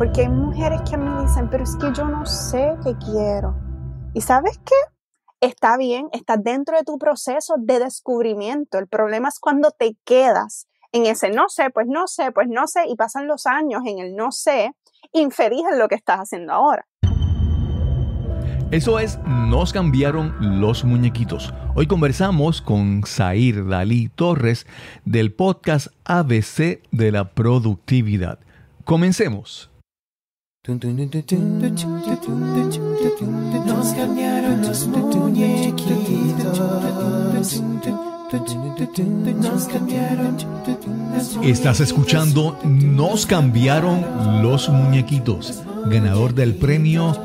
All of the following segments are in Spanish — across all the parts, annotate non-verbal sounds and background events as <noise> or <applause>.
Porque hay mujeres que me dicen, pero es que yo no sé qué quiero. ¿Y sabes qué? Está bien, está dentro de tu proceso de descubrimiento. El problema es cuando te quedas en ese no sé, pues no sé, pues no sé, y pasan los años en el no sé, infeliz en lo que estás haciendo ahora. Eso es, nos cambiaron los muñequitos. Hoy conversamos con Zair Dalí Torres del podcast ABC de la Productividad. Comencemos. Estás escuchando Nos cambiaron los muñequitos, ganador del premio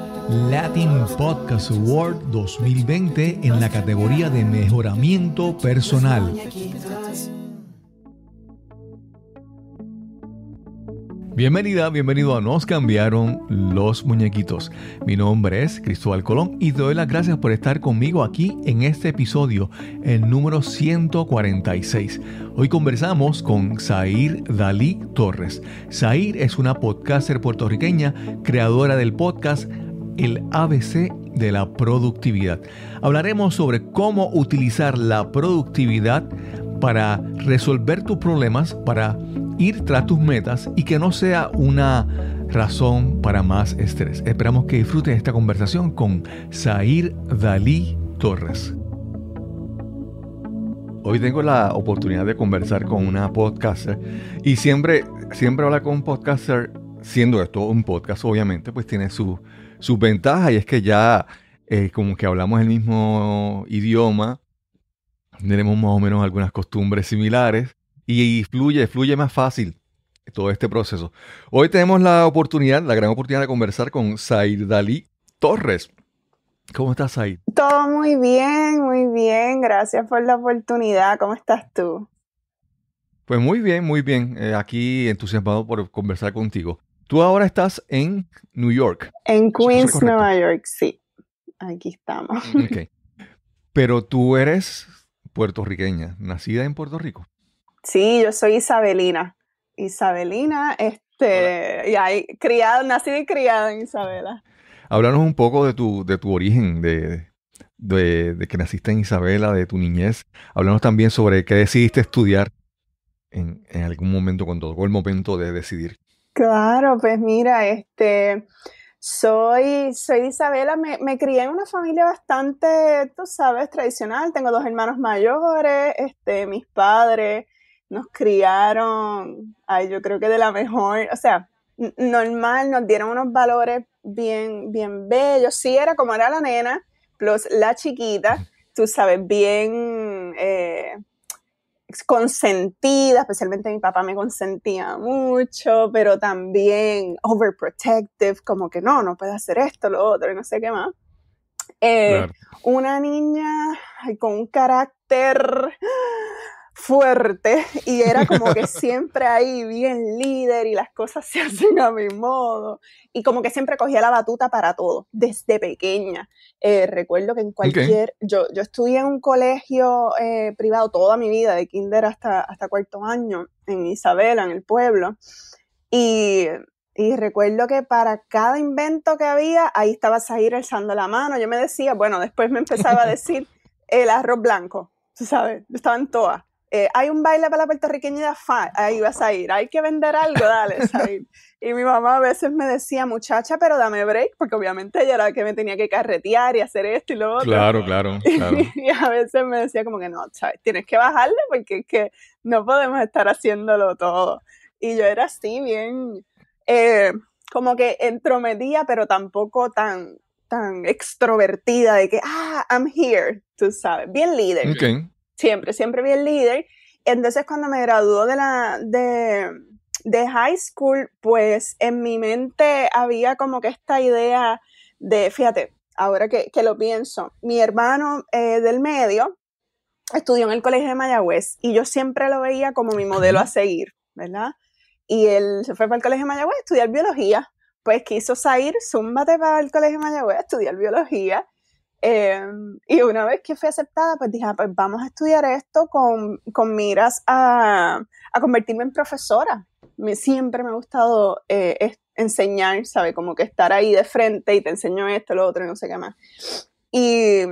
Latin Podcast Award 2020 en la categoría de mejoramiento personal. Bienvenida, bienvenido a Nos cambiaron los muñequitos. Mi nombre es Cristóbal Colón y te doy las gracias por estar conmigo aquí en este episodio, el número 146. Hoy conversamos con Zair Dalí Torres. Zair es una podcaster puertorriqueña, creadora del podcast El ABC de la productividad. Hablaremos sobre cómo utilizar la productividad para resolver tus problemas, para ir tras tus metas y que no sea una razón para más estrés. Esperamos que disfruten esta conversación con Zair Dalí Torres. Hoy tengo la oportunidad de conversar con una podcaster y siempre, siempre hablar con un podcaster, siendo esto un podcast, obviamente, pues tiene sus su ventajas y es que ya eh, como que hablamos el mismo idioma, tenemos más o menos algunas costumbres similares y fluye, fluye más fácil todo este proceso. Hoy tenemos la oportunidad, la gran oportunidad de conversar con Said Dalí Torres. ¿Cómo estás, Said? Todo muy bien, muy bien. Gracias por la oportunidad. ¿Cómo estás tú? Pues muy bien, muy bien. Eh, aquí entusiasmado por conversar contigo. Tú ahora estás en New York. En Queens, Nueva York, sí. Aquí estamos. Pero tú eres puertorriqueña, nacida en Puerto Rico. Sí, yo soy Isabelina. Isabelina, este, y ahí, criado, nací y criada en Isabela. Háblanos un poco de tu, de tu origen, de, de, que naciste en Isabela, de tu niñez. Háblanos también sobre qué decidiste estudiar en, algún momento, cuando tocó el momento de decidir. Claro, pues mira, este, soy, soy Isabela, me, me, crié en una familia bastante, tú sabes, tradicional. Tengo dos hermanos mayores, este, mis padres nos criaron, ay, yo creo que de la mejor, o sea, normal, nos dieron unos valores bien, bien bellos. Sí, era como era la nena, plus la chiquita, tú sabes, bien eh, consentida, especialmente mi papá me consentía mucho, pero también overprotective, como que no, no puede hacer esto, lo otro, y no sé qué más. Eh, una niña con un carácter fuerte y era <laughs> como que siempre ahí bien líder y las cosas <laughs> se hacen a mi modo y como que siempre cogía la batuta para todo desde pequeña. Eh, recuerdo que en cualquier, yo, yo estudié en un colegio eh, privado toda mi vida, de kinder hasta, hasta cuarto año, en Isabela, en el pueblo, y, recuerdo que para cada invento que había, ahí estaba salir alzando la mano, yo me decía, bueno, después me empezaba a <laughs> decir el arroz blanco, tú sabes, yo estaba en todas. Eh, hay un baile para la puertorriqueña, fa ahí vas a ir, hay que vender algo, dale, ¿sabes? Y mi mamá a veces me decía, muchacha, pero dame break, porque obviamente ella era la que me tenía que carretear y hacer esto y lo otro. Claro, claro, <laughs> claro. Y, a veces me decía como que no, ¿sabes? Tienes que bajarle porque es que no podemos estar haciéndolo todo. Y yo era así, bien, eh, como que entrometida, pero tampoco tan, tan extrovertida de que, ah, I'm here, tú sabes, bien líder. Okay siempre, siempre vi el líder. Entonces, cuando me graduó de la de, de high school, pues en mi mente había como que esta idea de, fíjate, ahora que, lo pienso, mi hermano eh, del medio estudió en el colegio de Mayagüez y yo siempre lo veía como mi modelo a seguir, ¿verdad? Y él se fue para el colegio de Mayagüez a estudiar biología, pues quiso salir, zúmbate para el colegio de Mayagüez a estudiar biología Em, y una vez que fui aceptada, pues dije, ah, pues vamos a estudiar esto con, miras a, convertirme en profesora. Me, siempre me ha gustado eh, enseñar, ¿sabe? Como que estar ahí de frente y te enseño esto, lo otro, no sé qué más. Y,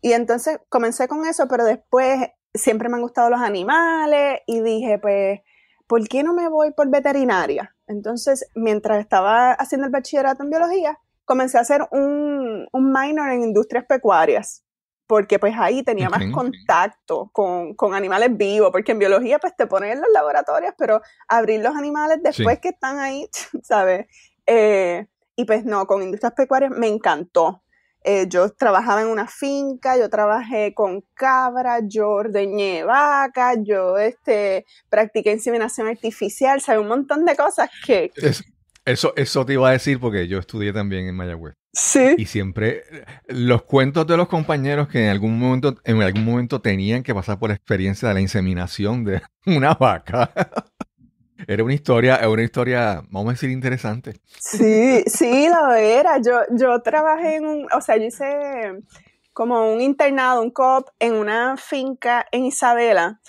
y entonces comencé con eso, pero después siempre me han gustado los animales y dije, pues, ¿por qué no me voy por veterinaria? Entonces, mientras estaba haciendo el bachillerato en biología, comencé a hacer un, minor en industrias pecuarias porque pues ahí tenía más contacto con, animales vivos, porque en biología pues te ponen en los laboratorios, pero abrir los animales después que están ahí, <laughs> ¿sabes? Eh, y pues no, con industrias pecuarias me encantó. Eh, yo trabajaba en una finca, yo trabajé con cabras, yo ordeñé vacas, yo este, practiqué inseminación artificial, ¿sabes? un montón de cosas que... Eso, te iba a decir porque yo estudié también en Mayagüez. Sí. Y siempre los cuentos de los compañeros que en algún momento, en algún momento tenían que pasar por la experiencia de la inseminación de <laughs> una vaca. Era una historia, era una historia, vamos a decir, interesante. Sí, sí, lo era. Yo, yo trabajé en un, o sea, yo hice como un internado, un COP en una finca en Isabela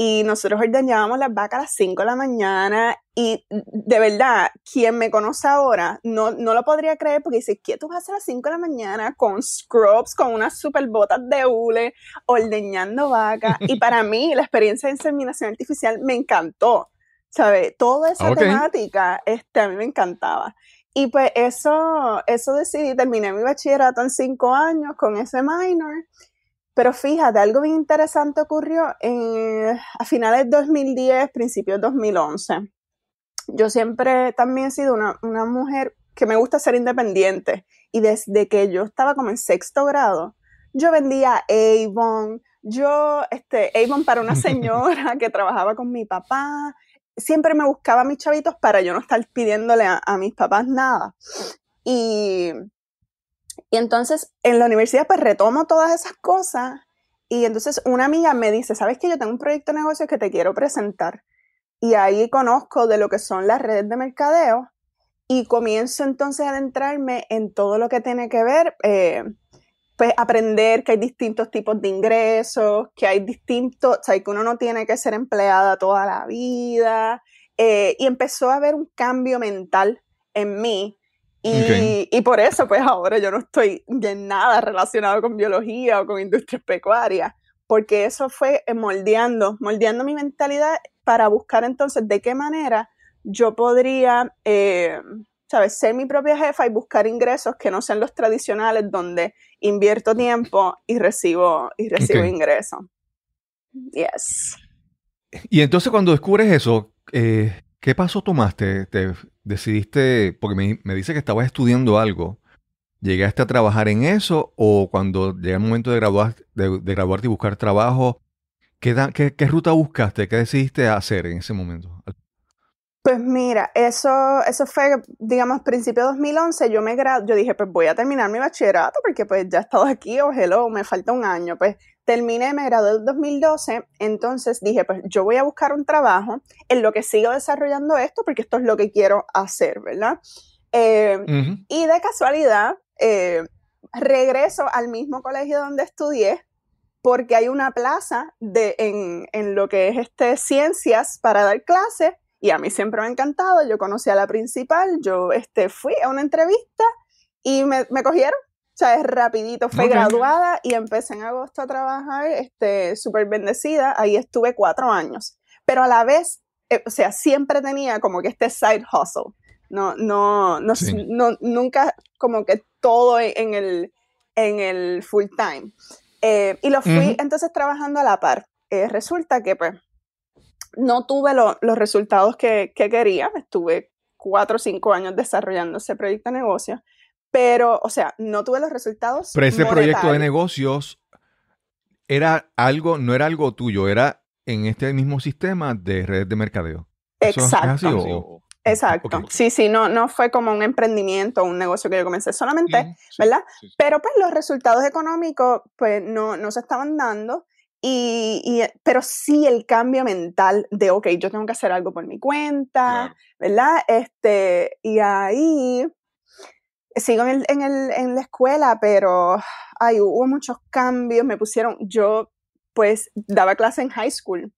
y nosotros ordeñábamos las vacas a las 5 de la mañana y de verdad, quien me conoce ahora no, no lo podría creer porque dice, ¿qué tú vas a hacer a las 5 de la mañana con scrubs, con unas super botas de hule, ordeñando vacas? y <laughs> para mí la experiencia de inseminación artificial me encantó, ¿sabes? Toda esa temática este, a mí me encantaba. Y pues eso, eso decidí, terminé mi bachillerato en 5 años con ese minor pero fíjate, algo bien interesante ocurrió a finales de 2010, principios de 2011. Yo siempre también he sido una, mujer que me gusta ser independiente y desde que yo estaba como en sexto grado, yo vendía Avon, yo, este, Avon para una señora <laughs> que trabajaba con mi papá, siempre me buscaba mis chavitos para yo no estar pidiéndole a mis papás nada. Y y entonces en la universidad pues retomo todas esas cosas y entonces una amiga me dice, ¿sabes que yo tengo un proyecto de negocio que te quiero presentar? Y ahí conozco de lo que son las redes de mercadeo y comienzo entonces a adentrarme en todo lo que tiene que ver, eh, pues aprender que hay distintos tipos de ingresos, que hay distintos, o sea, que uno no tiene que ser empleada toda la vida. Eh, y empezó a haber un cambio mental en mí y, por eso, pues ahora yo no estoy de nada relacionado con biología o con industrias pecuarias, porque eso fue eh, moldeando, moldeando mi mentalidad para buscar entonces de qué manera yo podría, eh, ¿sabes?, ser mi propia jefa y buscar ingresos que no sean los tradicionales donde invierto tiempo y recibo, y recibo ingresos. Yes. Y entonces cuando descubres eso, eh, ¿Qué paso tomaste? ¿Te decidiste, porque me, dice que estabas estudiando algo, ¿llegaste a trabajar en eso o cuando llega el momento de, graduarte y buscar trabajo, ¿qué, qué, ruta buscaste? ¿Qué decidiste hacer en ese momento? Pues mira, eso, eso fue, digamos, principio de 2011, yo me yo dije, pues voy a terminar mi bachillerato porque pues ya he estado aquí, oh, o me falta un año, pues terminé, me gradué en 2012, entonces dije, pues yo voy a buscar un trabajo en lo que sigo desarrollando esto, porque esto es lo que quiero hacer, ¿verdad? Eh, y de casualidad, eh, regreso al mismo colegio donde estudié, porque hay una plaza de, en, lo que es este, ciencias para dar clases, y a mí siempre me ha encantado, yo conocí a la principal, yo este, fui a una entrevista y me cogieron sea, es rapidito, fue graduada y empecé en agosto a trabajar, este, súper bendecida, ahí estuve cuatro años, pero a la vez, eh, o sea, siempre tenía como que este side hustle, no, no, no, nunca como que todo en el, en el full time. Eh, y lo fui entonces trabajando a la par. Eh, resulta que pues no tuve los resultados que, que, quería, estuve cuatro o cinco años desarrollando ese proyecto de negocio pero, o sea, no tuve los resultados. Pero ese proyecto de negocios era algo, no era algo tuyo, era en este mismo sistema de redes de mercadeo. Exacto. Oh, Exacto. Sí, sí, no, no fue como un emprendimiento, un negocio que yo comencé solamente, ¿verdad? pero pues los resultados económicos pues no, no se estaban dando. Y, pero sí el cambio mental de, ok, yo tengo que hacer algo por mi cuenta, ¿verdad? Este, y ahí sigo en, el, en, en la escuela, pero ay, hubo muchos cambios, me pusieron, yo pues daba clase en high school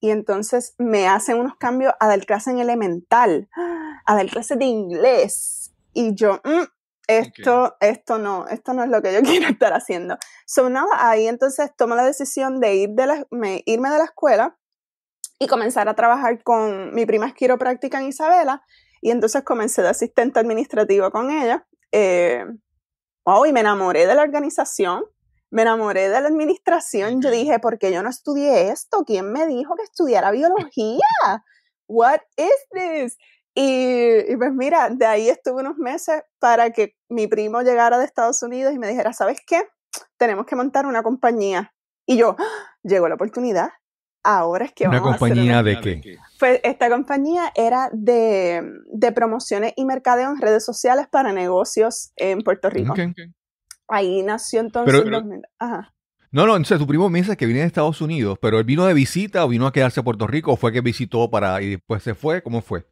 y entonces me hacen unos cambios a dar clase en elemental, a dar clase de inglés y yo, mm, esto, esto no, esto no es lo que yo <laughs> quiero estar haciendo. So ahí entonces tomo la decisión de, ir de irme de la escuela y comenzar a trabajar con mi prima es quiropráctica en Isabela y entonces comencé de asistente administrativo con ella eh, oh, me enamoré de la organización, me enamoré de la administración. Yo dije, ¿por qué yo no estudié esto? ¿Quién me dijo que estudiara biología? What is this? Y, pues mira, de ahí estuve unos meses para que mi primo llegara de Estados Unidos y me dijera, ¿sabes qué? Tenemos que montar una compañía. Y yo, ¡Ah! llegó la oportunidad, ahora es que... Una compañía a de qué? Pues esta compañía era de, promociones y mercadeo en redes sociales para negocios en Puerto Rico. Ahí nació entonces... Ajá. No, no, entonces tu primo me dice que viene de Estados Unidos, pero él vino de visita o vino a quedarse a Puerto Rico o fue que visitó para y después se fue, ¿cómo fue?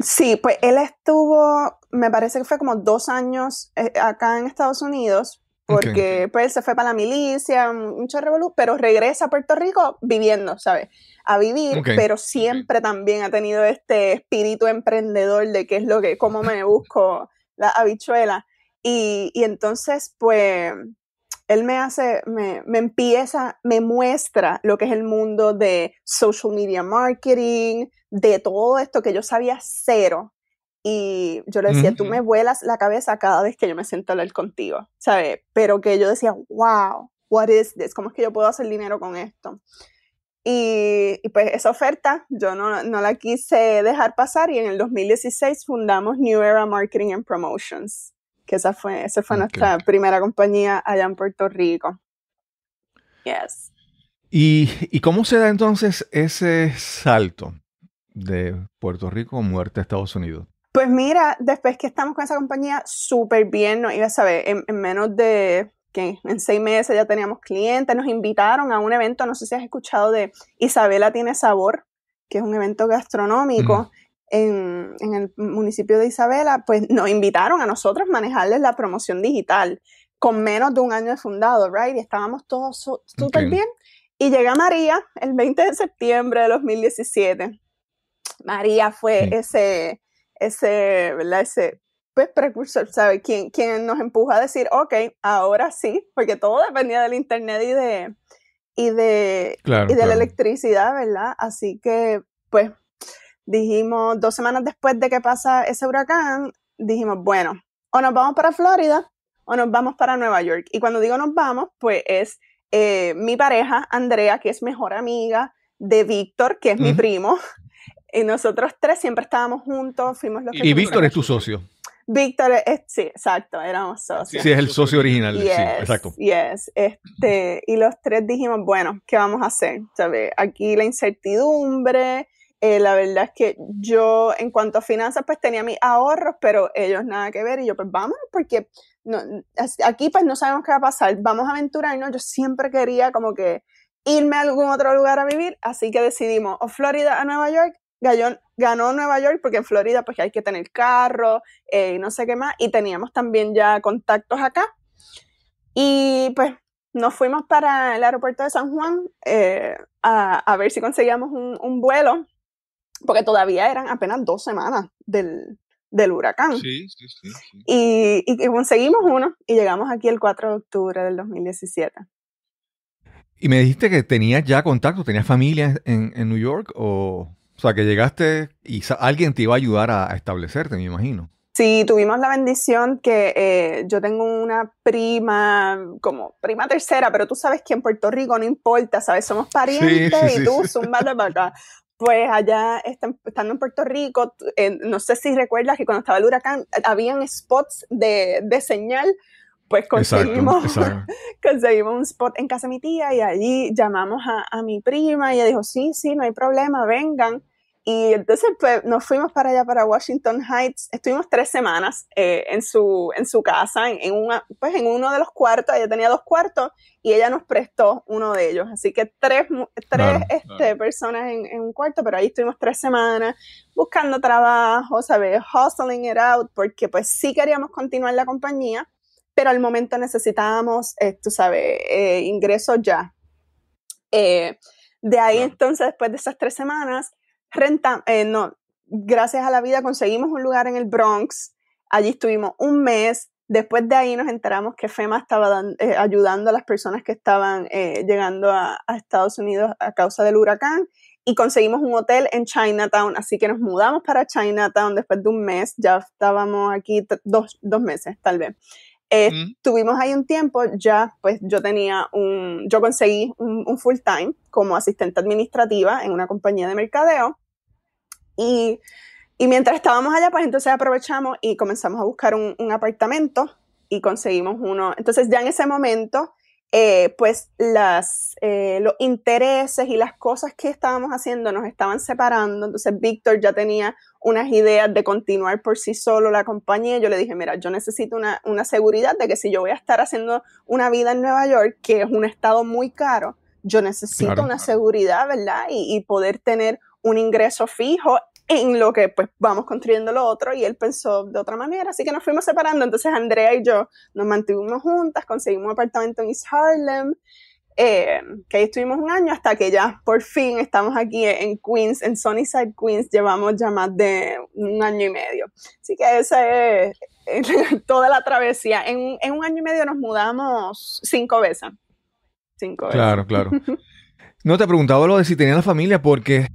Sí, pues él estuvo, me parece que fue como dos años eh, acá en Estados Unidos, porque pues se fue para la milicia, mucho revolú, pero regresa a Puerto Rico viviendo, ¿sabes? A vivir, pero siempre también ha tenido este espíritu emprendedor de qué es lo que, cómo me busco la habichuela. Y, entonces, pues, él me hace, me, me empieza, me muestra lo que es el mundo de social media marketing, de todo esto que yo sabía cero, y yo le decía, tú me vuelas la cabeza cada vez que yo me siento a hablar contigo, ¿sabes? Pero que yo decía, wow, what is this? ¿Cómo es que yo puedo hacer dinero con esto? Y, pues esa oferta yo no, no, la quise dejar pasar y en el 2016 fundamos New Era Marketing and Promotions, que esa fue, esa fue nuestra primera compañía allá en Puerto Rico. Yes. ¿Y, ¿Y cómo se da entonces ese salto de Puerto Rico a muerte a Estados Unidos? Pues mira, después que estamos con esa compañía, súper bien, no iba a saber, en, menos de que en seis meses ya teníamos clientes, nos invitaron a un evento, no sé si has escuchado de Isabela tiene sabor, que es un evento gastronómico mm. en, el municipio de Isabela, pues nos invitaron a nosotros a manejarles la promoción digital con menos de un año de fundado, right? Y estábamos todos súper bien. Y llega María el 20 de septiembre de 2017. María fue ese ese, ¿verdad? Ese pues, precursor, ¿sabes? Quien, nos empuja a decir, ok, ahora sí, porque todo dependía del internet y de, y de, y de la electricidad, ¿verdad? Así que, pues, dijimos, dos semanas después de que pasa ese huracán, dijimos, bueno, o nos vamos para Florida o nos vamos para Nueva York. Y cuando digo nos vamos, pues es eh, mi pareja, Andrea, que es mejor amiga de Víctor, que es mi primo, y nosotros tres siempre estábamos juntos, fuimos los que... Y Víctor es tu socio. Víctor, es, sí, exacto, éramos socios. Sí, es el socio original, sí, exacto. Yes, este, y los tres dijimos, bueno, ¿qué vamos a hacer? ¿Sabe? Aquí la incertidumbre, eh, la verdad es que yo en cuanto a finanzas pues tenía mis ahorros, pero ellos nada que ver y yo pues vamos, porque no, aquí pues no sabemos qué va a pasar, vamos a aventurarnos, yo siempre quería como que irme a algún otro lugar a vivir, así que decidimos o Florida a Nueva York ganó, ganó Nueva York porque en Florida pues hay que tener carro y eh, no sé qué más. Y teníamos también ya contactos acá. Y pues nos fuimos para el aeropuerto de San Juan eh, a, ver si conseguíamos un, vuelo, porque todavía eran apenas dos semanas del, huracán. Sí, sí, sí, Y, conseguimos uno y llegamos aquí el 4 de octubre del 2017. Y me dijiste que tenías ya contacto, tenías familia en, en New York o... O sea, que llegaste y alguien te iba a ayudar a, establecerte, me imagino. Sí, tuvimos la bendición que eh, yo tengo una prima, como prima tercera, pero tú sabes que en Puerto Rico no importa, ¿sabes? Somos parientes y tú, son para acá. Pues allá, este, estando en Puerto Rico, no sé si recuerdas que cuando estaba el huracán, eh, habían spots de, de señal pues conseguimos, <laughs> conseguimos un spot en casa de mi tía y allí llamamos a, a, mi prima y ella dijo, sí, sí, no hay problema, vengan. Y entonces pues, nos fuimos para allá, para Washington Heights. Estuvimos tres semanas eh, en, su, en su casa, en, una, pues, en uno de los cuartos. Ella tenía dos cuartos y ella nos prestó uno de ellos. Así que tres, tres este, personas en, un cuarto, pero ahí estuvimos tres semanas buscando trabajo, ¿sabes? Hustling it out, porque pues sí queríamos continuar la compañía, pero al momento necesitábamos, esto eh, tú sabes, eh, ingresos ya. de ahí entonces, después de esas tres semanas, renta, eh, no, gracias a la vida conseguimos un lugar en el Bronx, allí estuvimos un mes, después de ahí nos enteramos que FEMA estaba eh, ayudando a las personas que estaban eh, llegando a, Estados Unidos a causa del huracán y conseguimos un hotel en Chinatown, así que nos mudamos para Chinatown después de un mes, ya estábamos aquí dos, meses tal vez. Mm. Eh, Tuvimos ahí un tiempo, ya pues yo tenía un, yo conseguí un, full time como asistente administrativa en una compañía de mercadeo y, y mientras estábamos allá, pues entonces aprovechamos y comenzamos a buscar un, apartamento y conseguimos uno. Entonces ya en ese momento, eh, pues las, eh, los intereses y las cosas que estábamos haciendo nos estaban separando. Entonces Víctor ya tenía unas ideas de continuar por sí solo la compañía. Yo le dije, mira, yo necesito una, una seguridad de que si yo voy a estar haciendo una vida en Nueva York, que es un estado muy caro, yo necesito una seguridad, ¿verdad? Y, y poder tener un ingreso fijo en lo que pues vamos construyendo lo otro y él pensó de otra manera, así que nos fuimos separando, entonces Andrea y yo nos mantuvimos juntas, conseguimos un apartamento en East Harlem, eh, que ahí estuvimos un año hasta que ya por fin estamos aquí en Queens, en Sunnyside, Queens, llevamos ya más de un año y medio. Así que esa es <laughs> toda la travesía. En, en, un año y medio nos mudamos cinco veces. Cinco veces. Claro, claro. <laughs> No te preguntaba lo de si tenía la familia porque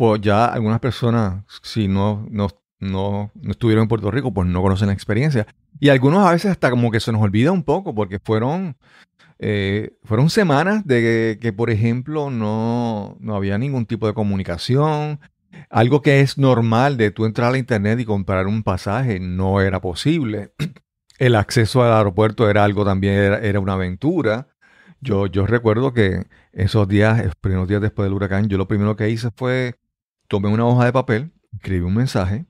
pues ya algunas personas, si no, no, no, estuvieron en Puerto Rico, pues no conocen la experiencia. Y algunos a veces hasta como que se nos olvida un poco, porque fueron, eh, fueron semanas de que, por ejemplo, no, no, había ningún tipo de comunicación. Algo que es normal de tú entrar a la internet y comprar un pasaje no era posible. <clears throat> El acceso al aeropuerto era algo también, era, una aventura. Yo, yo recuerdo que esos días, los primeros días después del huracán, yo lo primero que hice fue tomé una hoja de papel, escribí un mensaje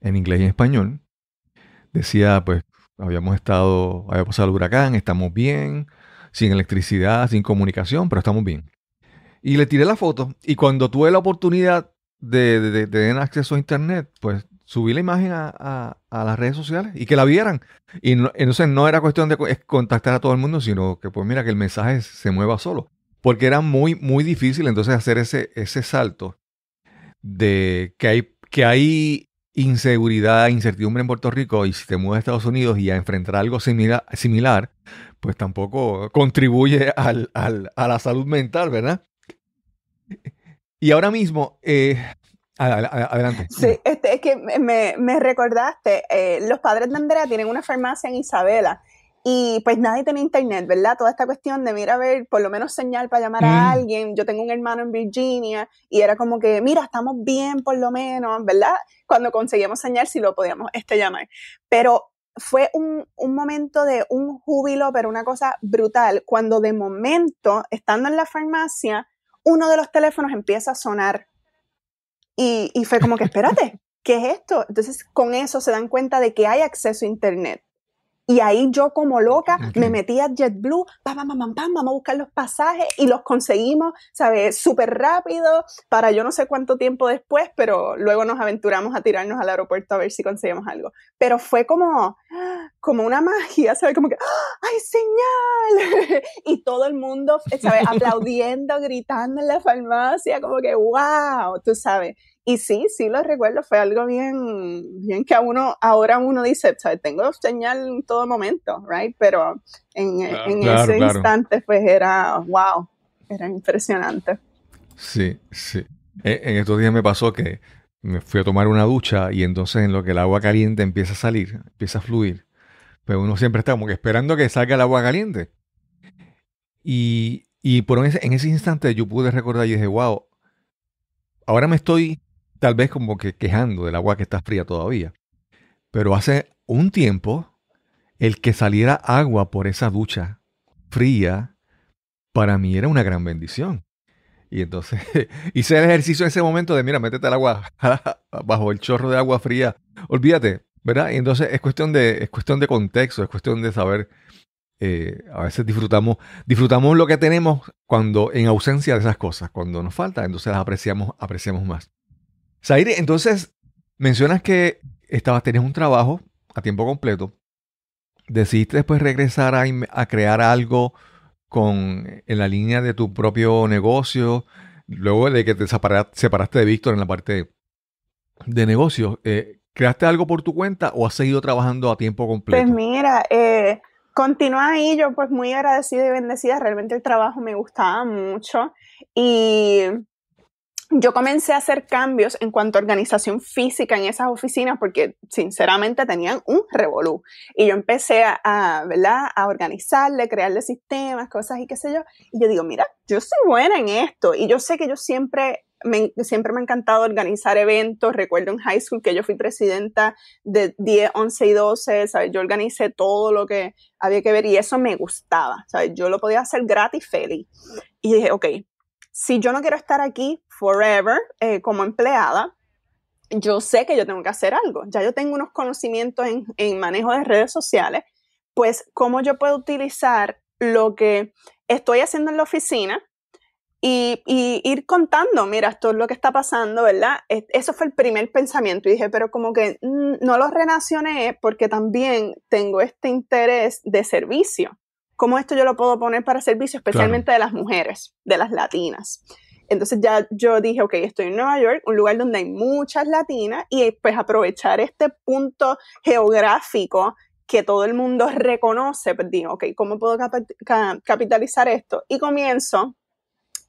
en inglés y en español. Decía, pues, habíamos estado, había pasado el huracán, estamos bien, sin electricidad, sin comunicación, pero estamos bien. Y le tiré la foto y cuando tuve la oportunidad de, tener acceso a internet, pues subí la imagen a, las redes sociales y que la vieran. Y entonces no era cuestión de contactar a todo el mundo, sino que pues mira que el mensaje se mueva solo. Porque era muy, muy difícil entonces hacer ese, ese salto de que hay, que hay inseguridad, incertidumbre en Puerto Rico y si te mueves a Estados Unidos y a enfrentar algo similar, similar pues tampoco contribuye a la salud mental, ¿verdad? Y ahora mismo, eh, adelante. Sí, este, es que me, recordaste, eh, los padres de Andrea tienen una farmacia en Isabela y pues nadie tenía internet, ¿verdad? Toda esta cuestión de, mira, a ver, por lo menos señal para llamar a mm. alguien. Yo tengo un hermano en Virginia y era como que, mira, estamos bien por lo menos, ¿verdad? Cuando conseguíamos señal, si lo podíamos este, llamar. Pero fue un, momento de un júbilo, pero una cosa brutal, cuando de momento, estando en la farmacia, uno de los teléfonos empieza a sonar. Y, y fue como que, <laughs> espérate, ¿qué es esto? Entonces, con eso se dan cuenta de que hay acceso a Internet. Y ahí yo como loca me metí a JetBlue, pam, pam, pam, vamos a buscar los pasajes y los conseguimos, ¿sabes? Súper rápido, para yo no sé cuánto tiempo después, pero luego nos aventuramos a tirarnos al aeropuerto a ver si conseguimos algo. Pero fue como, como una magia, ¿sabes? Como que, ¡ah! ¡ay, señal! <laughs> y todo el mundo, ¿sabes? <laughs> Aplaudiendo, gritando en la farmacia, como que, wow, tú sabes. Y sí, sí lo recuerdo, fue algo bien, bien que a uno, ahora uno dice, ¿sabes? tengo señal en todo momento, right? Pero en, ese instante, pues era, wow, era impresionante. Sí, sí. E, en estos días me pasó que me fui a tomar una ducha y entonces en lo que el agua caliente empieza a salir, empieza a fluir, pero pues, uno siempre está como que esperando que salga el agua caliente. Y, y por en ese instante yo pude recordar y dije, wow, ahora me estoy tal vez como que quejando del agua que está fría todavía. Pero hace un tiempo, el que saliera agua por esa ducha fría, para mí era una gran bendición. Y entonces <laughs> hice el ejercicio en ese momento de, mira, métete al agua <laughs> bajo el chorro de agua fría. Olvídate, ¿verdad? Y entonces es cuestión de, es cuestión de contexto, es cuestión de saber. Eh, a veces disfrutamos, disfrutamos lo que tenemos cuando en ausencia de esas cosas, cuando nos falta, entonces las apreciamos, apreciamos más. Zaire, entonces mencionas que estabas, tenías un trabajo a tiempo completo. Decidiste después regresar a, crear algo con, en la línea de tu propio negocio, luego de que te separaste de Víctor en la parte de negocios. Eh, ¿Creaste algo por tu cuenta o has seguido trabajando a tiempo completo? Pues mira, eh, continúa ahí, yo pues muy agradecida y bendecida, realmente el trabajo me gustaba mucho y yo comencé a hacer cambios en cuanto a organización física en esas oficinas porque sinceramente tenían un revolú. Y yo empecé a, a, ¿verdad? a organizarle, crearle sistemas, cosas y qué sé yo. Y yo digo, mira, yo soy buena en esto. Y yo sé que yo siempre me, siempre me ha encantado organizar eventos. Recuerdo en high school que yo fui presidenta de 10, 11 y 12, ¿sabes? Yo organicé todo lo que había que ver y eso me gustaba, ¿sabes? Yo lo podía hacer gratis, feliz. Y dije, ok, si yo no quiero estar aquí, forever eh, como empleada, yo sé que yo tengo que hacer algo. Ya yo tengo unos conocimientos en, manejo de redes sociales, pues cómo yo puedo utilizar lo que estoy haciendo en la oficina y, ir contando, mira, esto es lo que está pasando, ¿verdad? E-, eso fue el primer pensamiento y dije, pero como que mm, no lo relacioné porque también tengo este interés de servicio. ¿Cómo esto yo lo puedo poner para servicio, especialmente de las mujeres, de las latinas? Entonces ya yo dije, ok, estoy en Nueva York, un lugar donde hay muchas latinas y pues aprovechar este punto geográfico que todo el mundo reconoce, pues digo, ok, ¿cómo puedo capitalizar esto? Y comienzo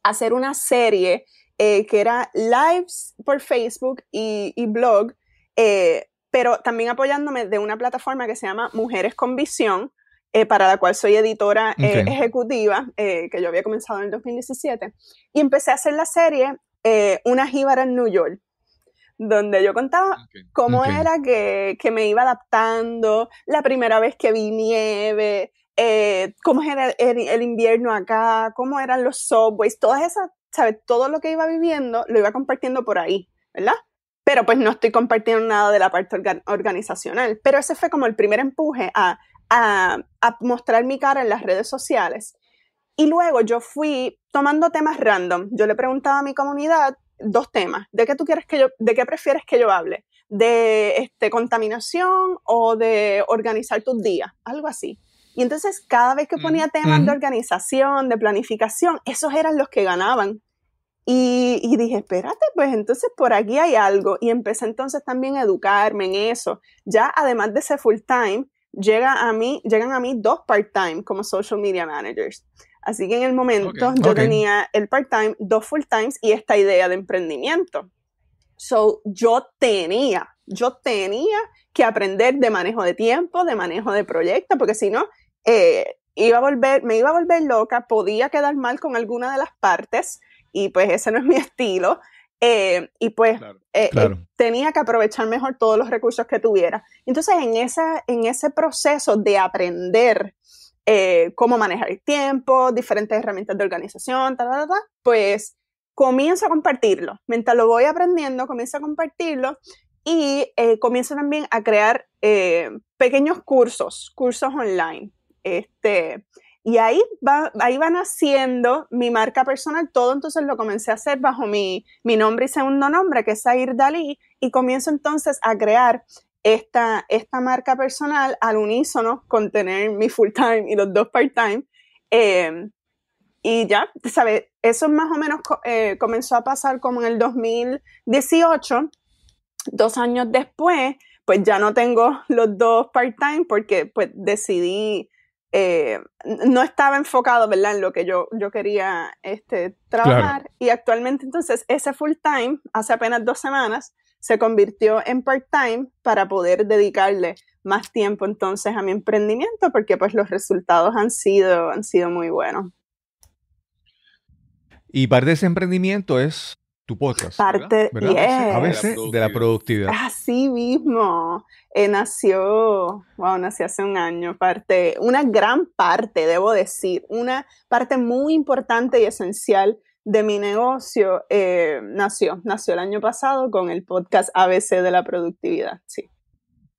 a hacer una serie eh, que era lives por Facebook y, blog, eh, pero también apoyándome de una plataforma que se llama Mujeres con Visión, eh, para la cual soy editora eh, ejecutiva, eh, que yo había comenzado en el 2017, y empecé a hacer la serie Una jíbara en New York, donde yo contaba cómo era que, me iba adaptando, la primera vez que vi nieve, cómo era el, invierno acá, cómo eran los subways, todas esas, ¿sabes? Todo lo que iba viviendo lo iba compartiendo por ahí, ¿verdad? pero pues no estoy compartiendo nada de la parte organizacional. Pero ese fue como el primer empuje a, a, mostrar mi cara en las redes sociales. Y luego yo fui tomando temas random. Yo le preguntaba a mi comunidad dos temas. ¿De qué tú quieres que yo, de qué prefieres que yo hable? ¿De este, contaminación o de organizar tus días? Algo así. Y entonces cada vez que mm, ponía temas de organización, de planificación, esos eran los que ganaban. Y, y dije, espérate, pues entonces por aquí hay algo. Y empecé entonces también a educarme en eso. Ya además de ser full time, llega a mí, llegan a mí dos part-time como social media managers. Así que en el momento yo tenía el part-time, dos full-times y esta idea de emprendimiento. So, yo tenía, yo tenía que aprender de manejo de tiempo, de manejo de proyecto porque si no, eh, iba a volver, me iba a volver loca, podía quedar mal con alguna de las partes y pues ese no es mi <laughs> estilo. Eh, y pues eh, eh, tenía que aprovechar mejor todos los recursos que tuviera. Entonces, en, esa, en ese proceso de aprender cómo manejar el tiempo, diferentes herramientas de organización, pues comienzo a compartirlo. Mientras lo voy aprendiendo, comienzo a compartirlo y comienzo también a crear pequeños cursos, cursos online. Este, y ahí, va, ahí van haciendo mi marca personal, todo entonces lo comencé a hacer bajo mi, mi nombre y segundo nombre, que es Ayr Dalí, y comienzo entonces a crear esta, esta marca personal al unísono con tener mi full time y los dos part time. Em, y ya, ¿sabes? Eso más o menos eh, comenzó a pasar como en el 2018. Dos años después, pues ya no tengo los dos part time porque pues decidí eh, no estaba enfocado, ¿verdad?, en lo que yo, yo quería este, trabajar. Y actualmente entonces ese full time, hace apenas dos semanas, se convirtió en part-time para poder dedicarle más tiempo entonces a mi emprendimiento porque pues los resultados han sido, han sido muy buenos. Y parte de ese emprendimiento es tu podcast. Parte, A veces de la productividad. Así mismo. Eh, nació, wow, nació hace un año, parte, una gran parte, debo decir, una parte muy importante y esencial de mi negocio eh, nació, nació el año pasado con el podcast ABC de la productividad, sí.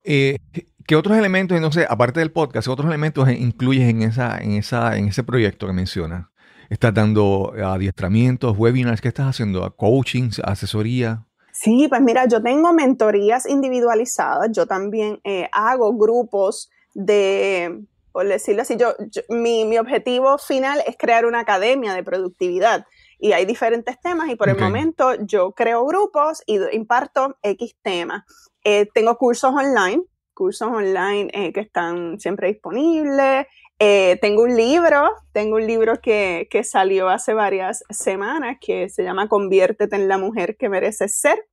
Eh, ¿Qué otros elementos, no aparte del podcast, qué otros elementos incluyes en, esa, en, esa, en ese proyecto que mencionas? Estás dando eh, adiestramientos, webinars, ¿qué estás haciendo? Coaching, asesoría? Sí, pues mira, yo tengo mentorías individualizadas, yo también eh, hago grupos de, por decirlo así, yo, mi, objetivo final es crear una academia de productividad y hay diferentes temas y por el momento yo creo grupos y imparto X temas. Eh, tengo cursos online, cursos online que están siempre disponibles, eh, tengo un libro, tengo un libro que, que, salió hace varias semanas que se llama Conviértete en la mujer que mereces ser.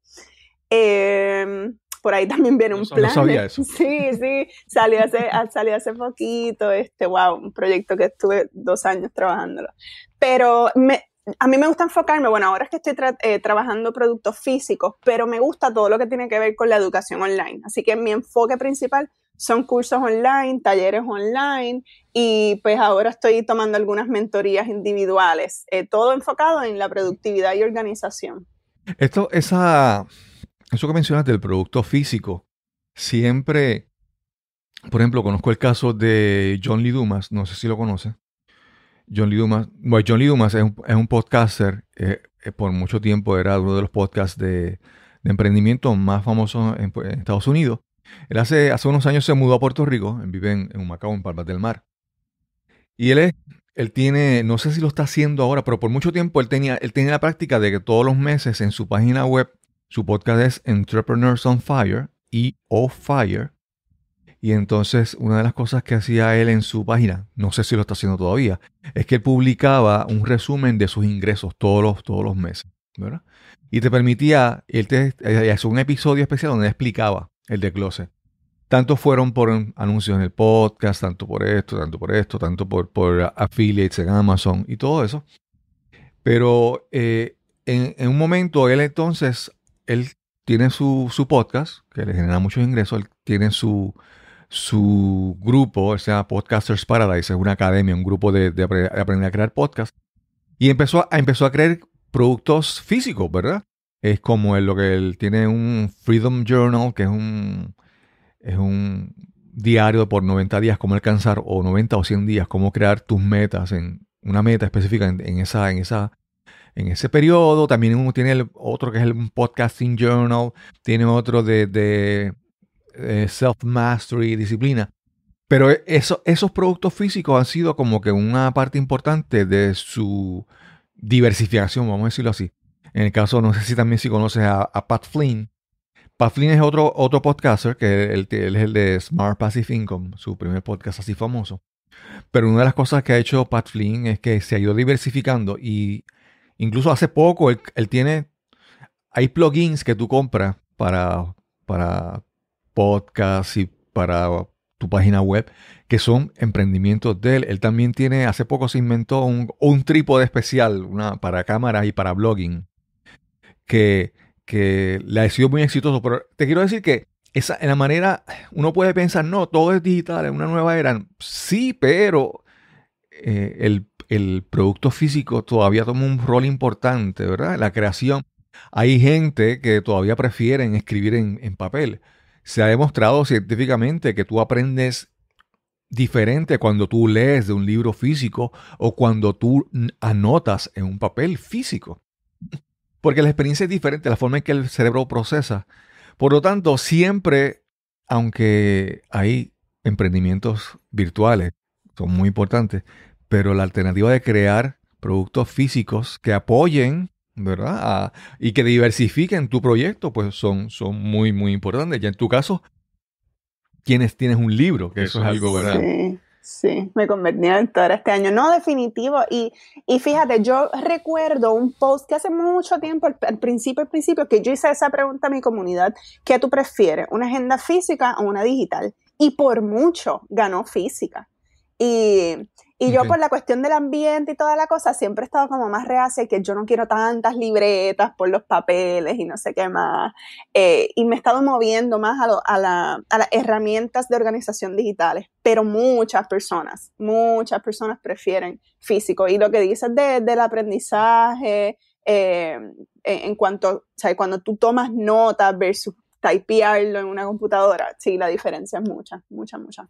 Em, por ahí también viene un plan. sabía eso. <laughs> Sí, sí, salió hace, <laughs> salió hace poquito, este, wow, un proyecto que estuve dos años trabajándolo. Pero a mí me gusta enfocarme, bueno, ahora es que estoy eh, trabajando productos físicos, pero me gusta todo lo que tiene que ver con la educación online. Así que mi enfoque principal son cursos online, talleres online y pues ahora estoy tomando algunas mentorías individuales, eh, todo enfocado en la productividad y organización. Esto, esa, eso que mencionaste del producto físico, siempre, por ejemplo, conozco el caso de John Lee Dumas, no sé si lo conoces. John Lee Dumas, bueno, John Lee Dumas es un, podcaster, eh, eh, por mucho tiempo era uno de los podcasts de, emprendimiento más famosos en Estados Unidos. Él hace, hace unos años se mudó a Puerto Rico, vive en, un Macao, en Palmas del Mar. Y él es, él tiene, no sé si lo está haciendo ahora, pero por mucho tiempo él tenía, él tenía la práctica de que todos los meses en su página web, su podcast es Entrepreneurs on Fire, y e O Fire. Y entonces una de las cosas que hacía él en su página, no sé si lo está haciendo todavía, es que él publicaba un resumen de sus ingresos todos los, todos los meses, ¿verdad? Y te permitía, él te eh, un episodio especial donde explicaba el de desglose. Tanto fueron por anuncios en el podcast, tanto por esto, tanto por esto, tanto por, por affiliates en Amazon y todo eso. Pero eh, en, un momento, él entonces, él tiene su, podcast, que le genera muchos ingresos, él tiene su, su grupo, o sea, Podcasters Paradise, es una academia, un grupo de, aprender a crear podcasts Y empezó a, empezó a crear productos físicos, ¿verdad? es como lo que él tiene un Freedom Journal, que es un, un diario por 90 días, cómo alcanzar, o 90 o 100 días, cómo crear tus metas, en una meta específica en, esa, en, esa, en ese periodo. También uno tiene otro que es el Podcasting Journal, tiene otro de, eh, Self-Mastery, disciplina. Pero e, esos productos físicos han sido como que una parte importante de su diversificación, vamos a decirlo así. En el caso, no sé si también si conoces a, Pat Flynn. Pat Flynn es otro, otro podcaster, que él, es el de Smart Passive Income, su primer podcast así famoso. Pero una de las cosas que ha hecho Pat Flynn es que se ha ido diversificando y incluso hace poco él, tiene, hay plugins que tú compras para, para podcasts y para tu página web, que son emprendimientos de él. Él también tiene, hace poco se inventó un, trípode especial para cámaras y para blogging que, que le ha sido muy exitoso. Pero te quiero decir que esa, en la manera, uno puede pensar, no, todo es digital, es una nueva era. Sí, pero eh, el, producto físico todavía toma un rol importante, ¿verdad? La creación. Hay gente que todavía prefieren escribir en, en papel. Se ha demostrado científicamente que tú aprendes diferente cuando tú lees de un libro físico o cuando tú anotas en un papel físico porque la experiencia es diferente, la forma en que el cerebro procesa. Por lo tanto, siempre, aunque hay emprendimientos virtuales, son muy importantes, pero la alternativa de crear productos físicos que apoyen, ¿verdad? y que diversifiquen tu proyecto, pues son, son muy, muy importantes. Ya en tu caso, tienes, tienes un libro, que eso, es algo, ¿verdad? Sí, me convertí en autora este año. No, definitivo. Y, y fíjate, yo recuerdo un post que hace mucho tiempo, al, principio, al principio, que yo hice esa pregunta a mi comunidad, ¿qué tú prefieres, una agenda física o una digital? Y por mucho ganó física. Y y yo por la cuestión del ambiente y toda la cosa, siempre he estado como más reacia que yo no quiero tantas libretas por los papeles y no sé qué más. Eh, y me he estado moviendo más a, las herramientas de organización digitales, pero muchas personas, muchas personas prefieren físico. Y lo que dices del aprendizaje, eh, en cuanto, o sea, cuando tú tomas notas versus typearlo en una computadora, sí, la diferencia es mucha, mucha, mucha.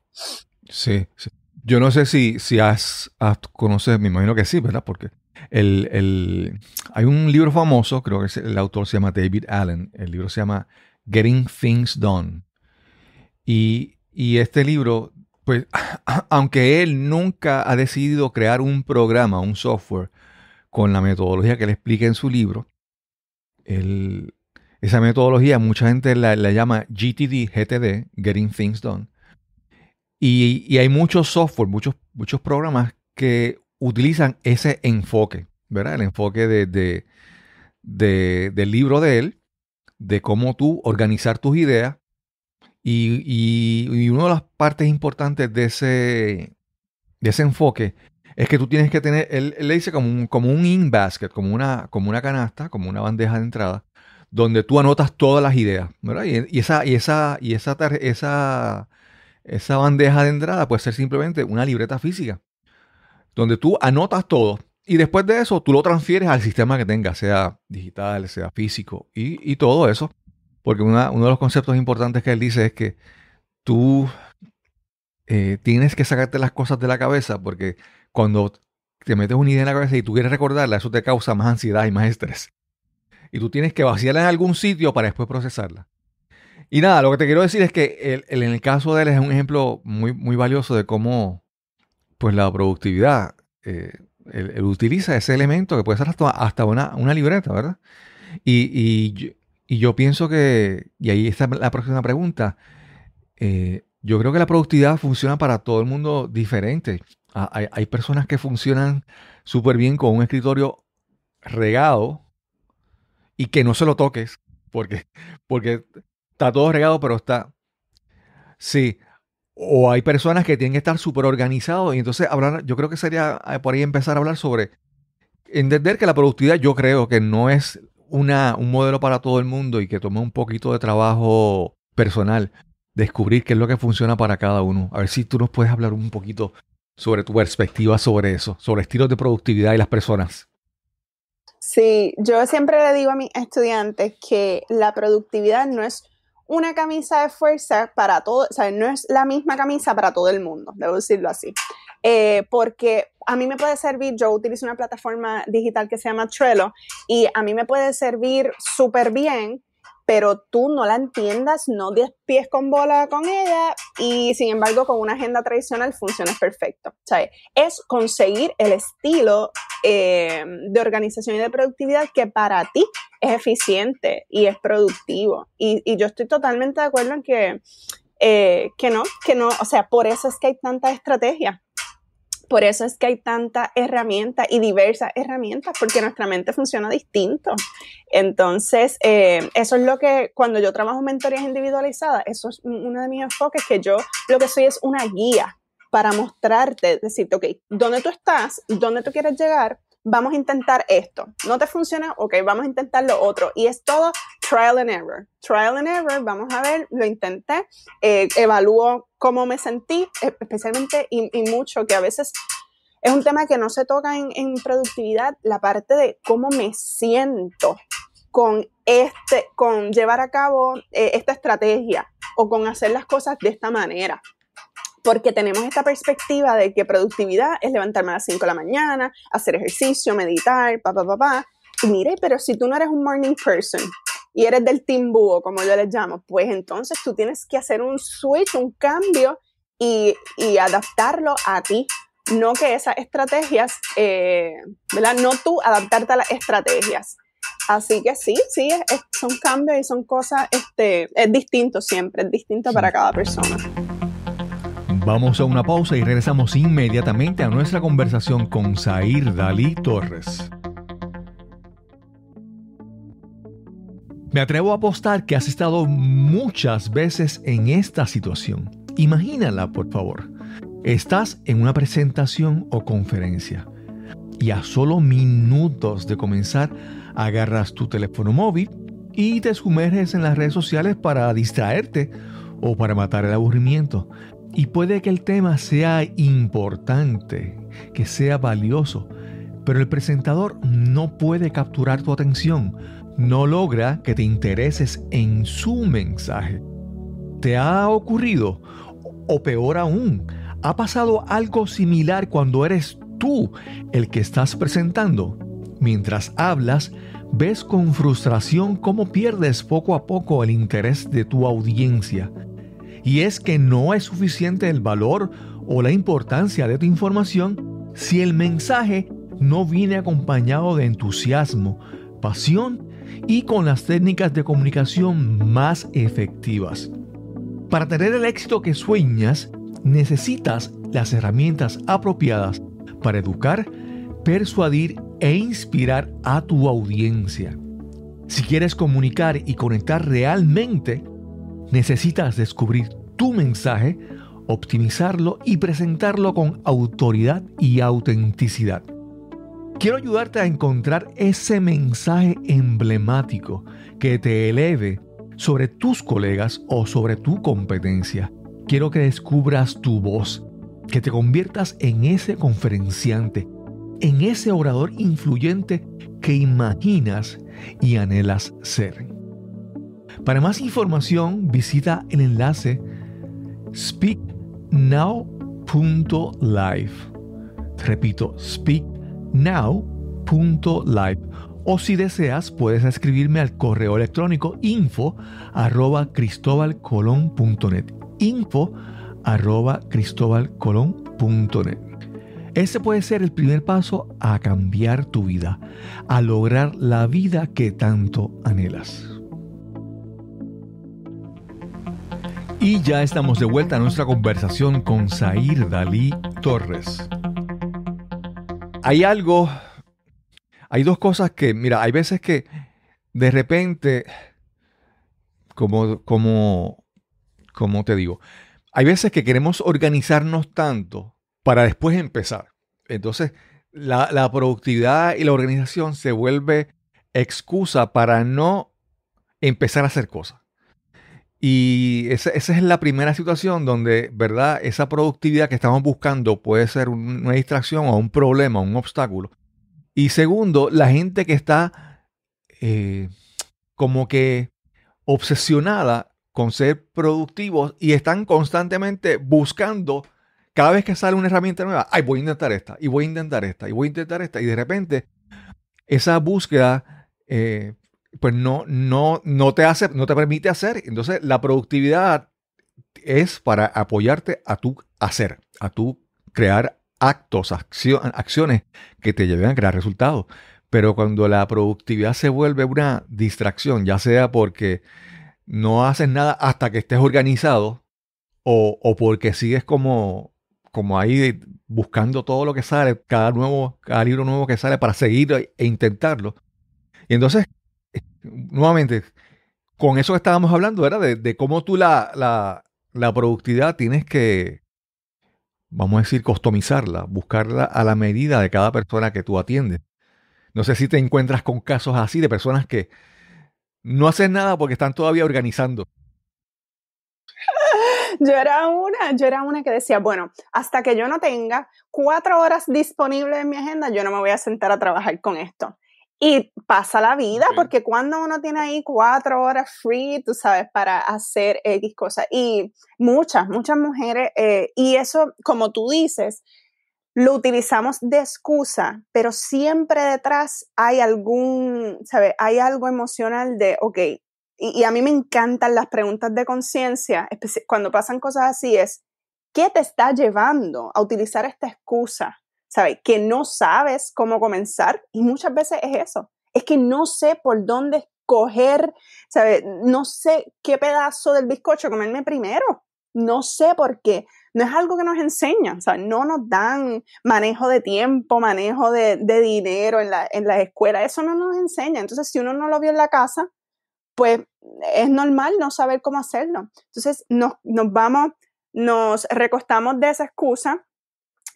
Sí, sí. Yo no sé si, si has, conocido, conoces, me imagino que sí, ¿verdad? Porque hay un libro famoso, creo que el autor se llama David Allen, el libro se llama Getting Things Done. Y, este libro, pues, <clears throat> aunque él nunca ha decidido crear un programa, un software, con la metodología que le explica en su libro, esa metodología mucha gente la, la llama GTD, GTD, Getting Things Done y, hay muchos software, muchos, muchos programas que utilizan ese enfoque, ¿verdad? El enfoque de, del libro de él, de cómo tú organizar tus ideas. Y, una de las partes importantes de ese, de ese enfoque es que tú tienes que tener, él, le dice como un, como un in basket, como una, como una canasta, como una bandeja de entrada, donde tú anotas todas las ideas, ¿verdad? Y, y esa, y esa, y esa, esa esa bandeja de entrada puede ser simplemente una libreta física, donde tú anotas todo y después de eso tú lo transfieres al sistema que tengas, sea digital, sea físico y, todo eso. Porque uno de los conceptos importantes que él dice es que tú eh, tienes que sacarte las cosas de la cabeza porque cuando te metes una idea en la cabeza y tú quieres recordarla, eso te causa más ansiedad y más estrés. Y tú tienes que vaciarla en algún sitio para después procesarla. Y nada, lo que te quiero decir es que en el caso de él es un ejemplo muy, muy valioso de cómo pues la productividad, eh, él, utiliza ese elemento que puede ser hasta, una, libreta, ¿verdad? Y, yo, pienso que, y ahí está la próxima pregunta, eh, yo creo que la productividad funciona para todo el mundo diferente. Hay, personas que funcionan súper bien con un escritorio regado y que no se lo toques, porque, porque está todo regado, pero está. Sí. O hay personas que tienen que estar súper organizados y entonces hablar, yo creo que sería eh, por ahí empezar a hablar sobre entender que la productividad yo creo que no es un modelo para todo el mundo y que toma un poquito de trabajo personal descubrir qué es lo que funciona para cada uno. A ver si tú nos puedes hablar un poquito sobre tu perspectiva sobre eso, sobre estilos de productividad y las personas. Sí, yo siempre le digo a mis estudiantes que la productividad no es una camisa de fuerza para todo, o sea, no es la misma camisa para todo el mundo, debo decirlo así. Eh, porque a mí me puede servir, yo utilizo una plataforma digital que se llama Trello y a mí me puede servir súper bien pero tú no la entiendas, no des pies con bola con ella y sin embargo con una agenda tradicional funciona perfecto. ¿sabes? Es conseguir el estilo em, de organización y de productividad que para ti es eficiente y es productivo. Y, yo estoy totalmente de acuerdo en que, eh, que no, que no, o sea, por eso es que hay tantas estrategias por eso es que hay tanta herramienta y diversas herramientas, porque nuestra mente funciona distinto. Entonces, eh, eso es lo que cuando yo trabajo mentorías individualizadas, eso es uno de mis enfoques, que yo lo que soy es una guía para mostrarte, decirte, ok, ¿dónde tú estás? ¿Dónde tú quieres llegar? Vamos a intentar esto. ¿No te funciona? Ok, vamos a intentar lo otro. Y es todo trial and error. Trial and error, vamos a ver, lo intenté, eh, evalúo cómo me sentí, e-, especialmente y, mucho, que a veces es un tema que no se toca en, productividad, la parte de cómo me siento con este, con llevar a cabo e, esta estrategia o con hacer las cosas de esta manera. Porque tenemos esta perspectiva de que productividad es levantarme a las 5 de la mañana, hacer ejercicio, meditar, pa papá. Pa, pa. Y mire, pero si tú no eres un morning person, y eres del team como yo les llamo, pues entonces tú tienes que hacer un switch, un cambio y, adaptarlo a ti. No que esas estrategias, eh, ¿verdad? No tú adaptarte a las estrategias. Así que sí, sí, son cambios y son cosas, este, es distinto siempre, es distinto para cada persona. Vamos a una pausa y regresamos inmediatamente a nuestra conversación con Zair Dalí Torres. Me atrevo a apostar que has estado muchas veces en esta situación. Imagínala, por favor. Estás en una presentación o conferencia y a solo minutos de comenzar agarras tu teléfono móvil y te sumerges en las redes sociales para distraerte o para matar el aburrimiento. Y puede que el tema sea importante, que sea valioso, pero el presentador no puede capturar tu atención no logra que te intereses en su mensaje. ¿Te ha ocurrido? O peor aún, ¿ha pasado algo similar cuando eres tú el que estás presentando? Mientras hablas, ves con frustración cómo pierdes poco a poco el interés de tu audiencia. Y es que no es suficiente el valor o la importancia de tu información si el mensaje no viene acompañado de entusiasmo, pasión y con las técnicas de comunicación más efectivas. Para tener el éxito que sueñas, necesitas las herramientas apropiadas para educar, persuadir e inspirar a tu audiencia. Si quieres comunicar y conectar realmente, necesitas descubrir tu mensaje, optimizarlo y presentarlo con autoridad y autenticidad. Quiero ayudarte a encontrar ese mensaje emblemático que te eleve sobre tus colegas o sobre tu competencia. Quiero que descubras tu voz, que te conviertas en ese conferenciante, en ese orador influyente que imaginas y anhelas ser. Para más información visita el enlace speaknow.live. Repito, speak now.live o si deseas puedes escribirme al correo electrónico info arroba ese puede ser el primer paso a cambiar tu vida, a lograr la vida que tanto anhelas. Y ya estamos de vuelta a nuestra conversación con Zair Dalí Torres hay algo, hay dos cosas que, mira, hay veces que de repente, como, como, como te digo, hay veces que queremos organizarnos tanto para después empezar. Entonces, la, la productividad y la organización se vuelve excusa para no empezar a hacer cosas. Y esa, es la primera situación donde, ¿verdad? Esa productividad que estamos buscando puede ser una distracción o un problema, un obstáculo. Y segundo, la gente que está eh, como que obsesionada con ser productivos y están constantemente buscando, cada vez que sale una herramienta nueva, ay, voy a intentar esta, y voy a intentar esta, y voy a intentar esta, y de repente esa búsqueda eh, pues no, no, no, te hace, no te permite hacer. Entonces, la productividad es para apoyarte a tu hacer, a tu crear actos, acciones que te lleven a crear resultados. Pero cuando la productividad se vuelve una distracción, ya sea porque no haces nada hasta que estés organizado o, porque sigues como, como ahí buscando todo lo que sale, cada, nuevo, cada libro nuevo que sale para seguir e intentarlo. Y entonces nuevamente, con eso que estábamos hablando era de, cómo tú la, productividad tienes que, vamos a decir, customizarla, buscarla a la medida de cada persona que tú atiendes. No sé si te encuentras con casos así de personas que no hacen nada porque están todavía organizando. Yo era una, yo era una que decía, bueno, hasta que yo no tenga cuatro horas disponibles en mi agenda, yo no me voy a sentar a trabajar con esto. Y pasa la vida, porque cuando uno tiene ahí cuatro horas free, tú sabes, para hacer X cosas. Y muchas, muchas mujeres, eh, y eso, como tú dices, lo utilizamos de excusa, pero siempre detrás hay algún, ¿sabes? Hay algo emocional de, ok, y, y a mí me encantan las preguntas de conciencia, cuando pasan cosas así es, ¿qué te está llevando a utilizar esta excusa? ¿sabes? Que no sabes cómo comenzar y muchas veces es eso. Es que no sé por dónde escoger, ¿sabes? No sé qué pedazo del bizcocho comerme primero. No sé por qué. No es algo que nos enseñan, ¿sabes? No nos dan manejo de tiempo, manejo de, dinero en la, en escuela. Eso no nos enseña. Entonces, si uno no lo vio en la casa, pues es normal no saber cómo hacerlo. Entonces, nos, nos vamos, nos recostamos de esa excusa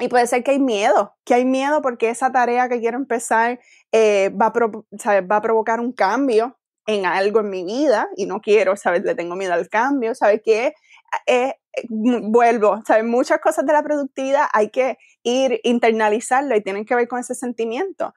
y puede ser que hay miedo, que hay miedo porque esa tarea que quiero empezar eh, va, a va a provocar un cambio en algo en mi vida y no quiero, ¿sabes? Le tengo miedo al cambio, ¿sabes que eh, eh, vuelvo, ¿sabes? Muchas cosas de la productividad hay que ir, internalizarlo y tienen que ver con ese sentimiento.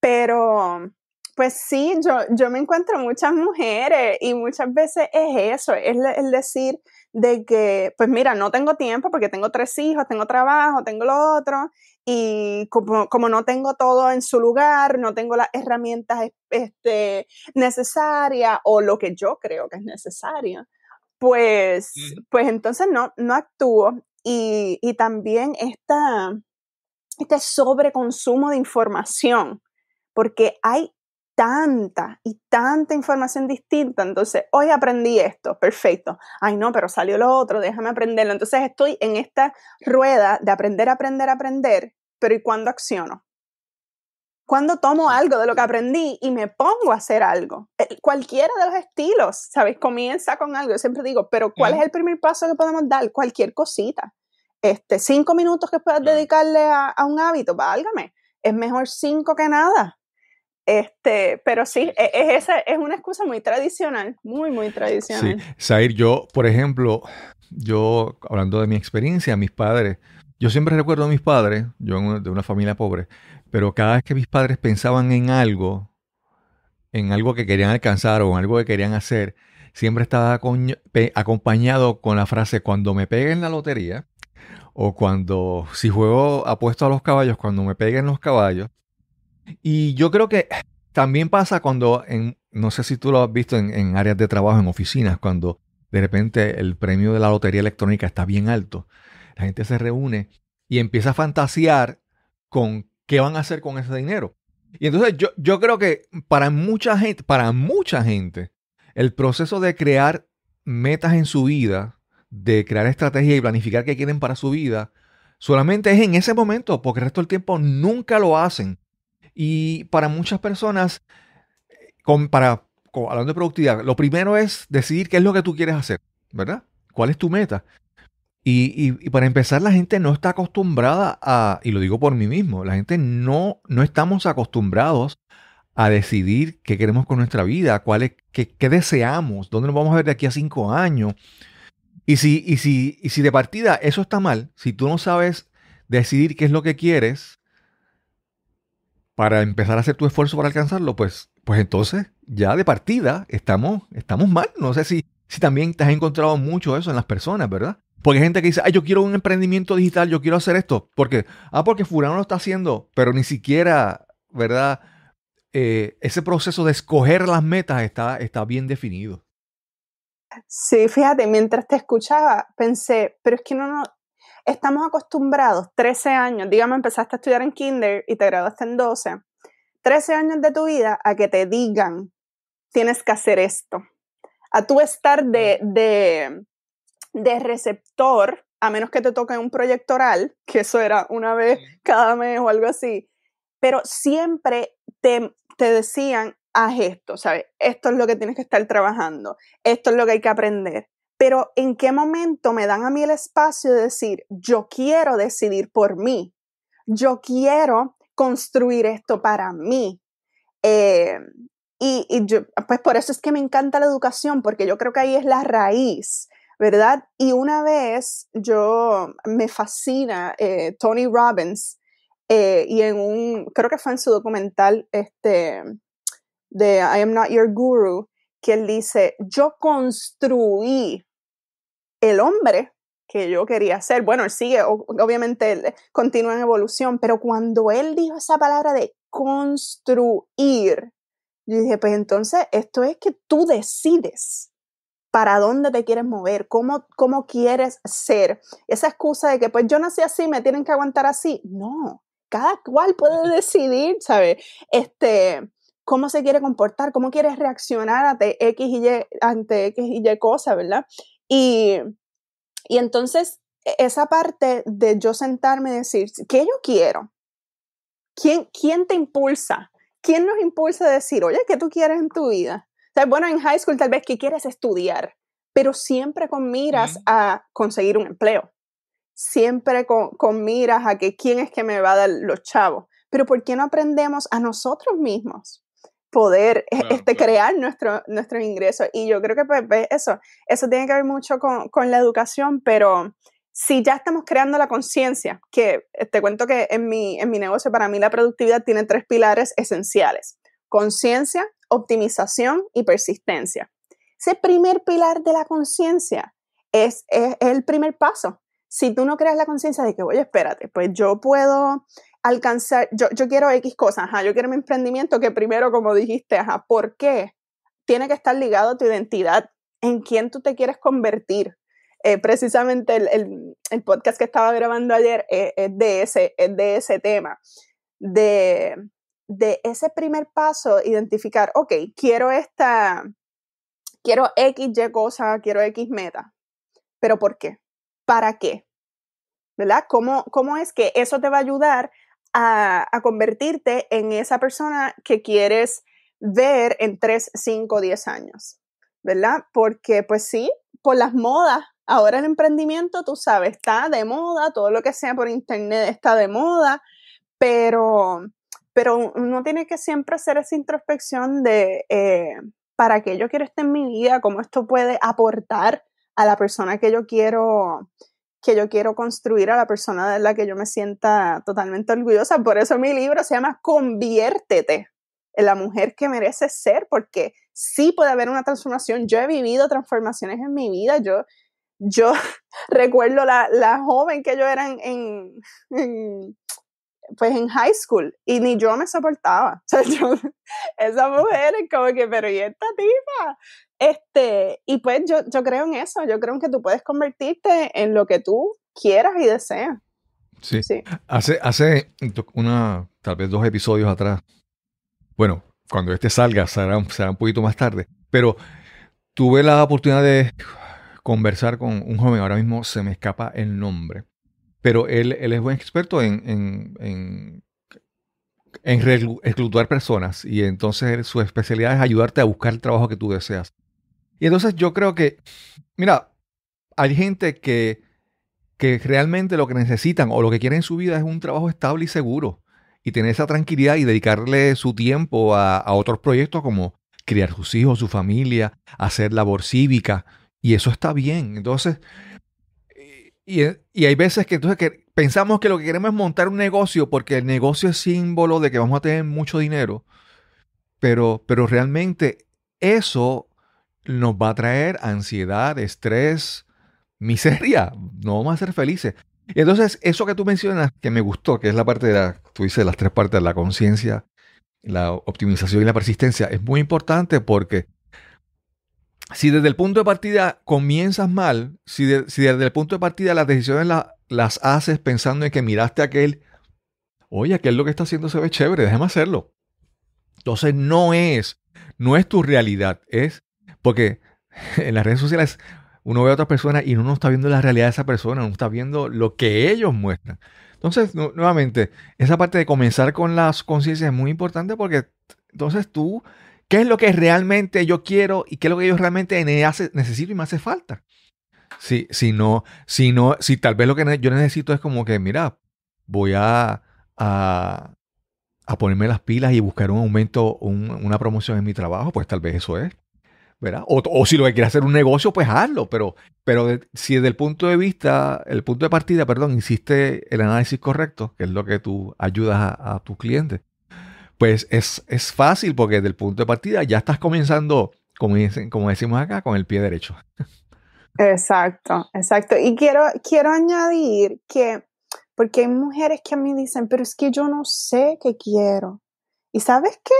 pero, pues sí, yo, yo me encuentro muchas mujeres y muchas veces es eso, es el decir, de que, pues mira, no tengo tiempo porque tengo tres hijos, tengo trabajo, tengo lo otro, y como, no tengo todo en su lugar, no tengo las herramientas este, necesarias o lo que yo creo que es necesario, pues, pues entonces no, no actúo. Y, también esta, este sobreconsumo de información, porque hay tanta y tanta información distinta. Entonces, hoy aprendí esto, perfecto. Ay, no, pero salió lo otro, déjame aprenderlo. Entonces, estoy en esta rueda de aprender, aprender, aprender, pero ¿y cuándo acciono? ¿Cuándo tomo algo de lo que aprendí y me pongo a hacer algo? Cualquiera de los estilos, ¿sabes? Comienza con algo. Yo siempre digo, pero ¿cuál es el primer paso que podemos dar? Cualquier cosita. Este, cinco minutos que puedas dedicarle a, a un hábito, válgame. Es mejor cinco que nada este, pero sí, e, es, es una excusa muy tradicional, muy, muy tradicional. Sí, yo, por ejemplo, yo, hablando de mi experiencia, mis padres, yo siempre recuerdo a mis padres, yo de una familia pobre, pero cada vez que mis padres pensaban en algo, en algo que querían alcanzar o en algo que querían hacer, siempre estaba acompañado con la frase, cuando me peguen la lotería, o cuando, si juego apuesto a los caballos, cuando me peguen los caballos, y yo creo que también pasa cuando, no sé si tú lo has visto en, áreas de trabajo, en oficinas, cuando de repente el premio de la lotería electrónica está bien alto. La gente se reúne y empieza a fantasear con qué van a hacer con ese dinero. Y entonces yo, yo creo que para mucha gente, para mucha gente, el proceso de crear metas en su vida, de crear estrategia y planificar qué quieren para su vida, solamente es en ese momento, porque el resto del tiempo nunca lo hacen. Y para muchas personas, con, para, hablando de productividad, lo primero es decidir qué es lo que tú quieres hacer, ¿verdad? ¿Cuál es tu meta? Y, para empezar, la gente no está acostumbrada a, y lo digo por mí mismo, la gente no, no estamos acostumbrados a decidir qué queremos con nuestra vida, cuál es, qué, deseamos, dónde nos vamos a ver de aquí a cinco años. Y si, y si, y si de partida eso está mal, si tú no sabes decidir qué es lo que quieres, para empezar a hacer tu esfuerzo para alcanzarlo, pues, pues entonces ya de partida estamos, estamos mal. No sé si, si también te has encontrado mucho eso en las personas, ¿verdad? Porque hay gente que dice, ah, yo quiero un emprendimiento digital, yo quiero hacer esto. porque Ah, porque fulano lo está haciendo, pero ni siquiera, ¿verdad? Eh, ese proceso de escoger las metas está, está bien definido. Sí, fíjate, mientras te escuchaba, pensé, pero es que no, no, estamos acostumbrados, 13 años, digamos, empezaste a estudiar en kinder y te graduaste en 12, 13 años de tu vida a que te digan, tienes que hacer esto, a tú estar de, de, de receptor, a menos que te toque un proyecto oral, que eso era una vez cada mes o algo así, pero siempre te, te decían, haz esto, ¿sabes? Esto es lo que tienes que estar trabajando, esto es lo que hay que aprender, pero ¿en qué momento me dan a mí el espacio de decir, yo quiero decidir por mí? Yo quiero construir esto para mí. Eh, y, pues por eso es que me encanta la educación, porque yo creo que ahí es la raíz, ¿verdad? Y una vez yo me fascina eh, Tony Robbins eh, y en un, creo que fue en su documental este, de I Am Not Your Guru, que él dice, yo construí el hombre que yo quería ser. Bueno, él sigue, obviamente, eh, continúa en evolución, pero cuando él dijo esa palabra de construir, yo dije, pues entonces esto es que tú decides para dónde te quieres mover, cómo, cómo quieres ser. Esa excusa de que pues yo nací así, me tienen que aguantar así. No, cada cual puede decidir, ¿sabes? Este, cómo se quiere comportar, cómo quieres reaccionar ante X y Y, ante X y Y cosa, ¿verdad? Y, entonces e, esa parte de yo sentarme y decir, ¿qué yo quiero? ¿Quién, ¿Quién te impulsa? ¿Quién nos impulsa a decir, oye, ¿qué tú quieres en tu vida? bueno, en high school tal vez, que quieres estudiar? Pero siempre con miras a conseguir un empleo. Siempre con, con miras a que quién es que me va a dar los chavos. Pero ¿por qué no aprendemos a nosotros mismos? poder eh, este, crear nuestro, nuestros ingresos. Y yo creo que pues, eso, eso tiene que ver mucho con, la educación, pero si ya estamos creando la conciencia, que eh, te cuento que en mi, en mi negocio para mí la productividad tiene tres pilares esenciales, conciencia, optimización y persistencia. Ese primer pilar de la conciencia es, el primer paso si tú no creas la conciencia de que, oye, espérate, pues yo puedo alcanzar, yo, yo quiero X cosas, yo quiero mi emprendimiento que primero, como dijiste, ajá, ¿por qué? Tiene que estar ligado a tu identidad, en quién tú te quieres convertir. Eh, precisamente el, podcast que estaba grabando ayer eh, es, de, ese, de ese tema, de, ese primer paso, identificar, ok, quiero esta, quiero X, Y cosa, quiero X meta, pero ¿por qué? ¿Para qué? ¿Verdad? ¿Cómo, ¿Cómo es que eso te va a ayudar a, convertirte en esa persona que quieres ver en 3, 5, 10 años, ¿verdad? Porque pues sí, por las modas, ahora el emprendimiento, tú sabes, está de moda, todo lo que sea por internet está de moda, pero, pero uno tiene que siempre hacer esa introspección de eh, para qué yo quiero estar en mi vida, cómo esto puede aportar a la persona que yo quiero que yo quiero construir a la persona de la que yo me sienta totalmente orgullosa. Por eso mi libro se llama Conviértete en la mujer que mereces ser, porque sí puede haber una transformación. Yo he vivido transformaciones en mi vida. Yo, yo <laughs> recuerdo la, joven que yo era en pues en high school y ni yo me soportaba. <laughs> O sea, esa mujer como que, pero ¿y esta tipa? Este, y pues yo, yo creo en eso, yo creo en que tú puedes convertirte en lo que tú quieras y deseas. Sí. sí. Hace, hace una, tal vez dos episodios atrás, bueno, cuando este salga, será, será un poquito más tarde, pero tuve la oportunidad de conversar con un joven, ahora mismo se me escapa el nombre, pero él, es buen experto en, reclutar personas y entonces su especialidad es ayudarte a buscar el trabajo que tú deseas. Y entonces yo creo que, mira, hay gente que, realmente lo que necesitan o lo que quieren en su vida es un trabajo estable y seguro y tener esa tranquilidad y dedicarle su tiempo a, a otros proyectos como criar sus hijos, su familia, hacer labor cívica y eso está bien. Entonces, eh, y, hay veces que entonces que pensamos que lo que queremos es montar un negocio porque el negocio es símbolo de que vamos a tener mucho dinero. Pero, pero realmente eso nos va a traer ansiedad, estrés, miseria. <laughs> No vamos a ser felices. entonces, eso que tú mencionas, que me gustó, que es la parte de tú las tres partes, la conciencia, la optimización y la persistencia, es muy importante porque si desde el punto de partida comienzas mal, si, si desde el punto de partida las decisiones las haces pensando en que miraste a aquel, oye, aquel lo que está haciendo se ve chévere, déjame hacerlo. Entonces no es, no es tu realidad, es porque <laughs> en las redes sociales uno ve a otras personas y uno no está viendo la realidad de esa persona, uno está viendo lo que ellos muestran. Entonces, nuevamente, esa parte de comenzar con las conciencias es muy importante porque entonces tú ¿Qué es lo que realmente yo quiero y qué es lo que yo realmente necesito y me hace falta? Si, no, si tal vez lo que yo necesito es como que, mira, voy a, a, ponerme las pilas y buscar un aumento, una promoción en mi trabajo, pues tal vez eso es. ¿verdad? O, si lo que quieres hacer un negocio, pues hazlo, pero, pero si desde el punto de vista, el punto de partida, perdón, hiciste el análisis correcto, que es lo que tú ayudas a tus clientes, pues es, fácil porque desde el punto de partida ya estás comenzando, como, decimos acá, con el pie derecho. Exacto, exacto. Y quiero, quiero añadir que, porque hay mujeres que a mí dicen, pero es que yo no sé qué quiero. ¿Y sabes qué?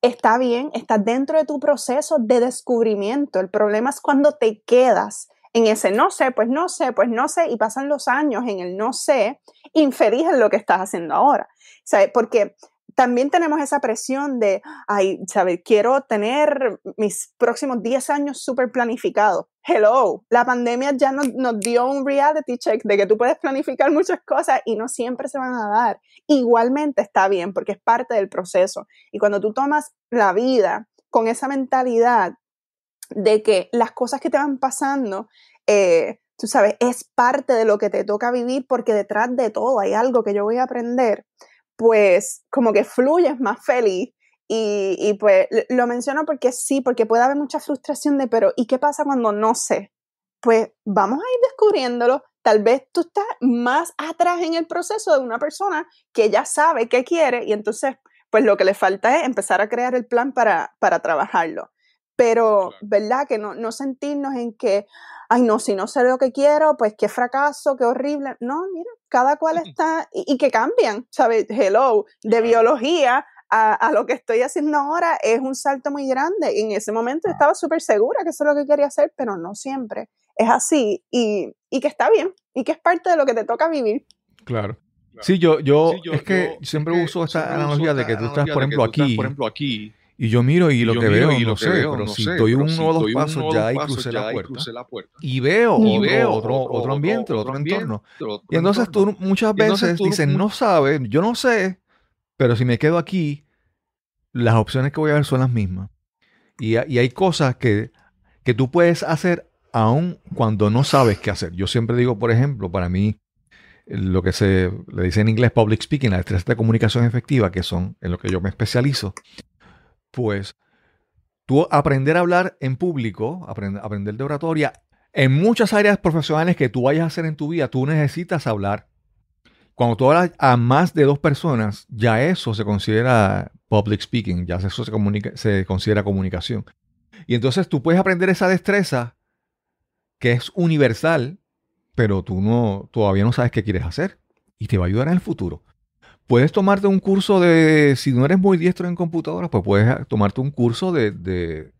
Está bien, está dentro de tu proceso de descubrimiento. El problema es cuando te quedas en ese no sé, pues no sé, pues no sé, y pasan los años en el no sé, infeliz en lo que estás haciendo ahora. ¿Sabes? Porque también tenemos esa presión de, ay, ¿sabes? Quiero tener mis próximos 10 años súper planificados. Hello, la pandemia ya nos, dio un reality check de que tú puedes planificar muchas cosas y no siempre se van a dar. Igualmente está bien porque es parte del proceso. Y cuando tú tomas la vida con esa mentalidad de que las cosas que te van pasando, eh, tú sabes, es parte de lo que te toca vivir porque detrás de todo hay algo que yo voy a aprender pues como que fluyes más feliz. Y, pues lo menciono porque sí, porque puede haber mucha frustración de, pero ¿y qué pasa cuando no sé? Pues vamos a ir descubriéndolo. Tal vez tú estás más atrás en el proceso de una persona que ya sabe qué quiere y entonces pues lo que le falta es empezar a crear el plan para, trabajarlo. Pero, ¿verdad? Que no, no sentirnos en que, ay no, si no sé lo que quiero, pues qué fracaso, qué horrible. No, mira, cada cual está y, que cambian, ¿sabes? Hello, de biología a, a, lo que estoy haciendo ahora es un salto muy grande. Y en ese momento estaba súper segura que eso es lo que quería hacer, pero no siempre es así y, y que está bien y que es parte de lo que te toca vivir. Claro. Sí, yo, yo, es que eh, siempre uso esta analogía de que tú estás, por ejemplo, aquí, por ejemplo, aquí y yo miro y lo que veo, y lo sé, pero si doy uno o dos pasos, ya ahí crucé, la puerta, Y veo, otro, otro, ambiente, otro, entorno. y entonces tú muchas veces dices, mm no sabes, yo no sé, pero si me quedo aquí, las opciones que voy a ver son las mismas. Y, hay cosas que, tú puedes hacer aún cuando no sabes qué hacer. Yo siempre digo, por ejemplo, para mí, lo que se le dice en inglés public speaking, la estrategia de comunicación efectiva, que son en lo que yo me especializo pues tú aprender a hablar en público, aprender de oratoria, en muchas áreas profesionales que tú vayas a hacer en tu vida, tú necesitas hablar. Cuando tú hablas a más de dos personas, ya eso se considera public speaking, ya eso se, se considera comunicación. Y entonces tú puedes aprender esa destreza que es universal, pero tú no todavía no sabes qué quieres hacer y te va a ayudar en el futuro puedes tomarte un curso de, si no eres muy diestro en computadoras, pues puedes tomarte un curso de,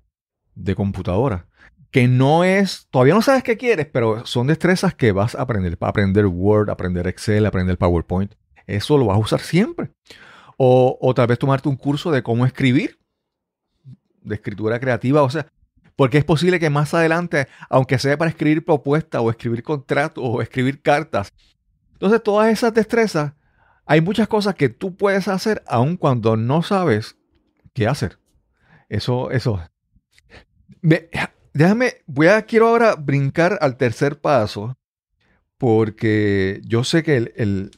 computadora. Que no es, todavía no sabes qué quieres, pero son destrezas que vas a aprender. Aprender Word, aprender Excel, aprender PowerPoint. Eso lo vas a usar siempre. O, o tal vez tomarte un curso de cómo escribir, de escritura creativa. O sea, porque es posible que más adelante, aunque sea para escribir propuestas o escribir contratos o escribir cartas, entonces todas esas destrezas hay muchas cosas que tú puedes hacer aun cuando no sabes qué hacer. Eso, eso. déjame, voy a, quiero ahora brincar al tercer paso, porque yo sé que el,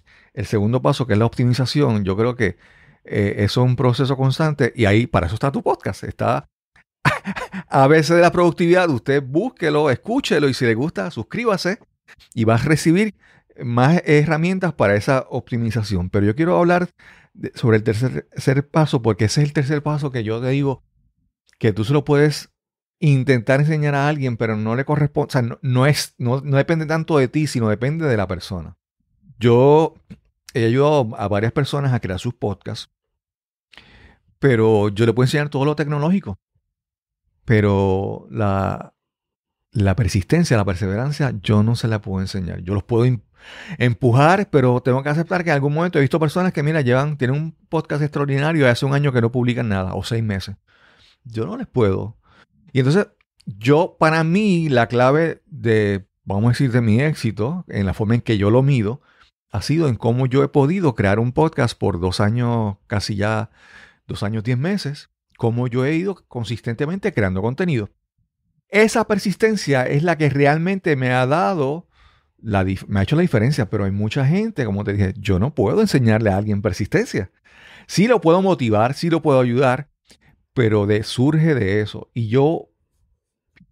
segundo paso, que es la optimización, yo creo que eh, es un proceso constante y ahí para eso está tu podcast. Está <laughs> a veces de la productividad. Usted búsquelo, escúchelo y si le gusta, suscríbase y vas a recibir más herramientas para esa optimización. Pero yo quiero hablar sobre el tercer, tercer, paso, porque ese es el tercer paso que yo te digo que tú se lo puedes intentar enseñar a alguien, pero no le corresponde, o sea, no, es, depende tanto de ti, sino depende de la persona. Yo he ayudado a varias personas a crear sus podcasts, pero yo le puedo enseñar todo lo tecnológico, pero la, la persistencia, la perseverancia, yo no se la puedo enseñar. Yo los puedo empujar, pero tengo que aceptar que en algún momento he visto personas que, mira, llevan, tienen un podcast extraordinario y hace un año que no publican nada, o seis meses. Yo no les puedo. Y entonces, yo, para mí, la clave de, vamos a decir, de mi éxito, en la forma en que yo lo mido, ha sido en cómo yo he podido crear un podcast por dos años, casi ya dos años, diez meses, cómo yo he ido consistentemente creando contenido. Esa persistencia es la que realmente me ha dado me ha hecho la diferencia, pero hay mucha gente, como te dije, yo no puedo enseñarle a alguien persistencia. Sí lo puedo motivar, sí lo puedo ayudar, pero surge de eso. Y yo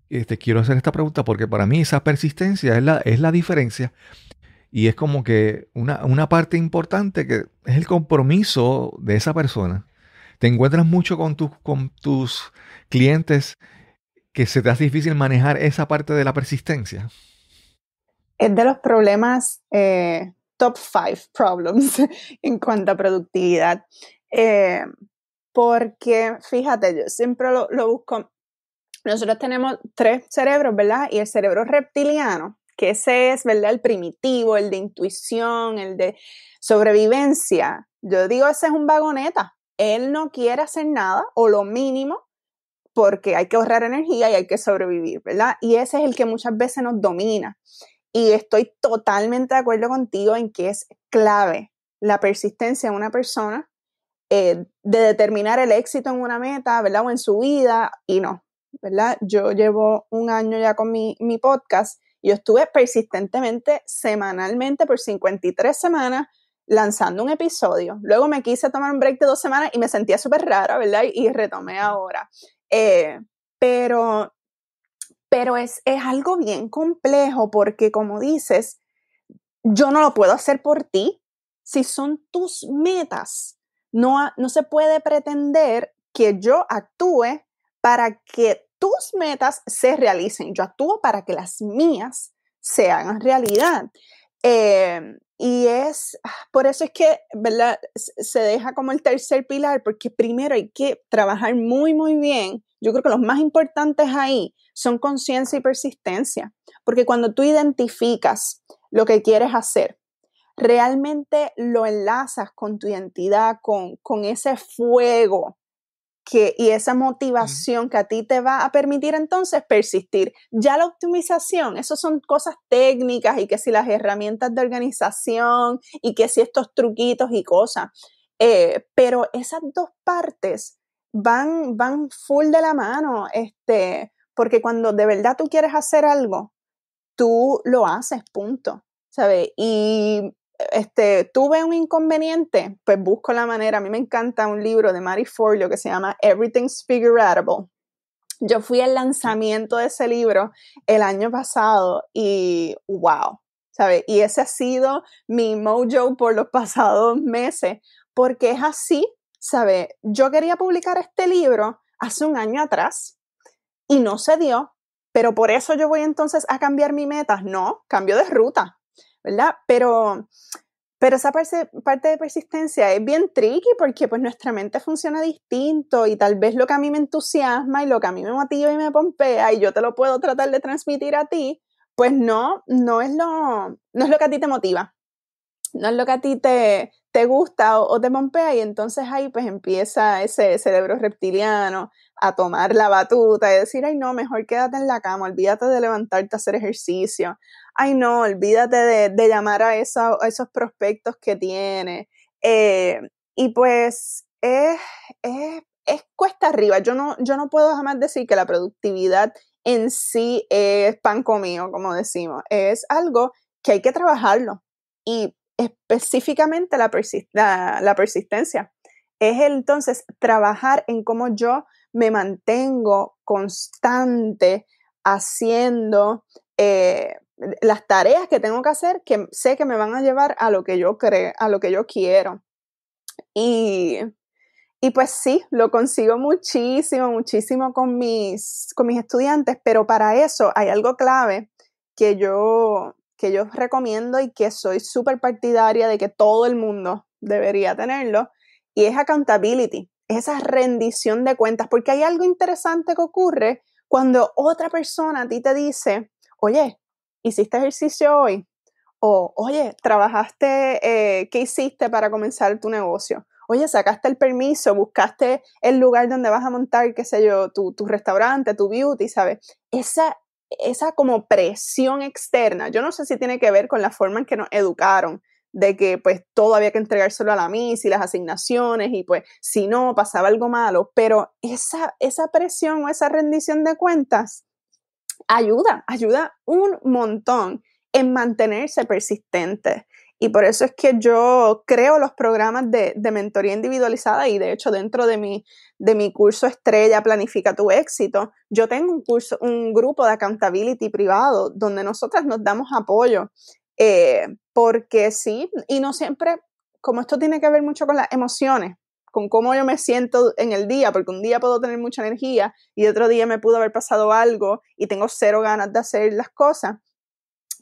te este, quiero hacer esta pregunta porque para mí esa persistencia es la, es la diferencia y es como que una, una, parte importante que es el compromiso de esa persona. Te encuentras mucho con, con tus clientes que se te hace difícil manejar esa parte de la persistencia es de los problemas eh, top five problems <laughs> en cuanto a productividad. Eh, porque, fíjate, yo siempre lo, lo busco. Nosotros tenemos tres cerebros, ¿verdad? Y el cerebro reptiliano, que ese es, ¿verdad? El primitivo, el de intuición, el de sobrevivencia. Yo digo, ese es un vagoneta. Él no quiere hacer nada o lo mínimo porque hay que ahorrar energía y hay que sobrevivir, ¿verdad? Y ese es el que muchas veces nos domina. Y estoy totalmente de acuerdo contigo en que es clave la persistencia de una persona eh, de determinar el éxito en una meta, ¿verdad? O en su vida, y no, ¿verdad? Yo llevo un año ya con mi, podcast. y estuve persistentemente, semanalmente, por 53 semanas, lanzando un episodio. Luego me quise tomar un break de dos semanas y me sentía súper rara, ¿verdad? Y retomé ahora. Eh, pero pero es, algo bien complejo porque, como dices, yo no lo puedo hacer por ti. Si son tus metas, no, no se puede pretender que yo actúe para que tus metas se realicen. Yo actúo para que las mías se hagan realidad. Em, y es, ah, por eso es que, Se deja como el tercer pilar, porque primero hay que trabajar muy, muy bien. Yo creo que los más importantes ahí son conciencia y persistencia, porque cuando tú identificas lo que quieres hacer, realmente lo enlazas con tu identidad, con, con ese fuego que, y esa motivación que a ti te va a permitir entonces persistir. Ya la optimización, eso son cosas técnicas y que si las herramientas de organización y que si estos truquitos y cosas, eh, pero esas dos partes van, van full de la mano, este, porque cuando de verdad tú quieres hacer algo, tú lo haces, punto. ¿Sabes? Y este, tuve un inconveniente, pues busco la manera. A mí me encanta un libro de Marie Forleo que se llama Everything's Figuratable. Yo fui al lanzamiento de ese libro el año pasado y wow, ¿sabes? Y ese ha sido mi mojo por los <laughs> pasados meses, porque es así, ¿sabes? Yo quería publicar este libro hace un año atrás y no se dio, pero por eso yo voy entonces a cambiar mi meta. No, cambio de ruta, ¿verdad? Pero, pero esa parte, de persistencia es bien tricky porque pues nuestra mente funciona distinto y tal vez lo que a mí me entusiasma y lo que a mí me motiva y me pompea y yo te lo puedo tratar de transmitir a ti, pues no, no es lo, no es lo que a ti te motiva, no es lo que a ti te, te gusta o, o, te pompea y entonces ahí pues empieza ese cerebro reptiliano a tomar la batuta y decir, ay no, mejor quédate en la cama, olvídate de levantarte a hacer ejercicio, ay no, olvídate de, llamar a, esos prospectos que tiene. Eh, y pues es, cuesta arriba, yo no, yo no puedo jamás decir que la productividad en sí es pan comido, como decimos, es algo que hay que trabajarlo y específicamente la, persistencia. Es entonces trabajar en cómo yo me mantengo constante haciendo eh, las tareas que tengo que hacer que sé que me van a llevar a lo que yo creo, a lo que yo quiero. Y, y pues sí, lo consigo muchísimo, muchísimo con mis, con mis estudiantes, pero para eso hay algo clave que yo, que yo recomiendo y que soy súper partidaria de que todo el mundo debería tenerlo, y es accountability esa rendición de cuentas, porque hay algo interesante que ocurre cuando otra persona a ti te dice, oye, ¿hiciste ejercicio hoy? O, oye, ¿trabajaste? Eh, ¿Qué hiciste para comenzar tu negocio? Oye, sacaste el permiso, buscaste el lugar donde vas a montar, qué sé yo, tu, tu restaurante, tu beauty, ¿sabes? Esa, esa como presión externa, yo no sé si tiene que ver con la forma en que nos educaron, de que pues todo había que entregárselo a la MIS y las asignaciones y pues si no pasaba algo malo, pero esa, esa presión o esa rendición de cuentas ayuda, ayuda un montón en mantenerse persistente. Y por eso es que yo creo los programas de, de mentoría individualizada y de hecho dentro de mi, de mi, curso estrella Planifica tu éxito, yo tengo un curso, un grupo de accountability privado donde nosotras nos damos apoyo eh, porque sí, y no siempre, como esto tiene que ver mucho con las emociones, con cómo yo me siento en el día, porque un día puedo tener mucha energía y otro día me pudo haber pasado algo y tengo cero ganas de hacer las cosas.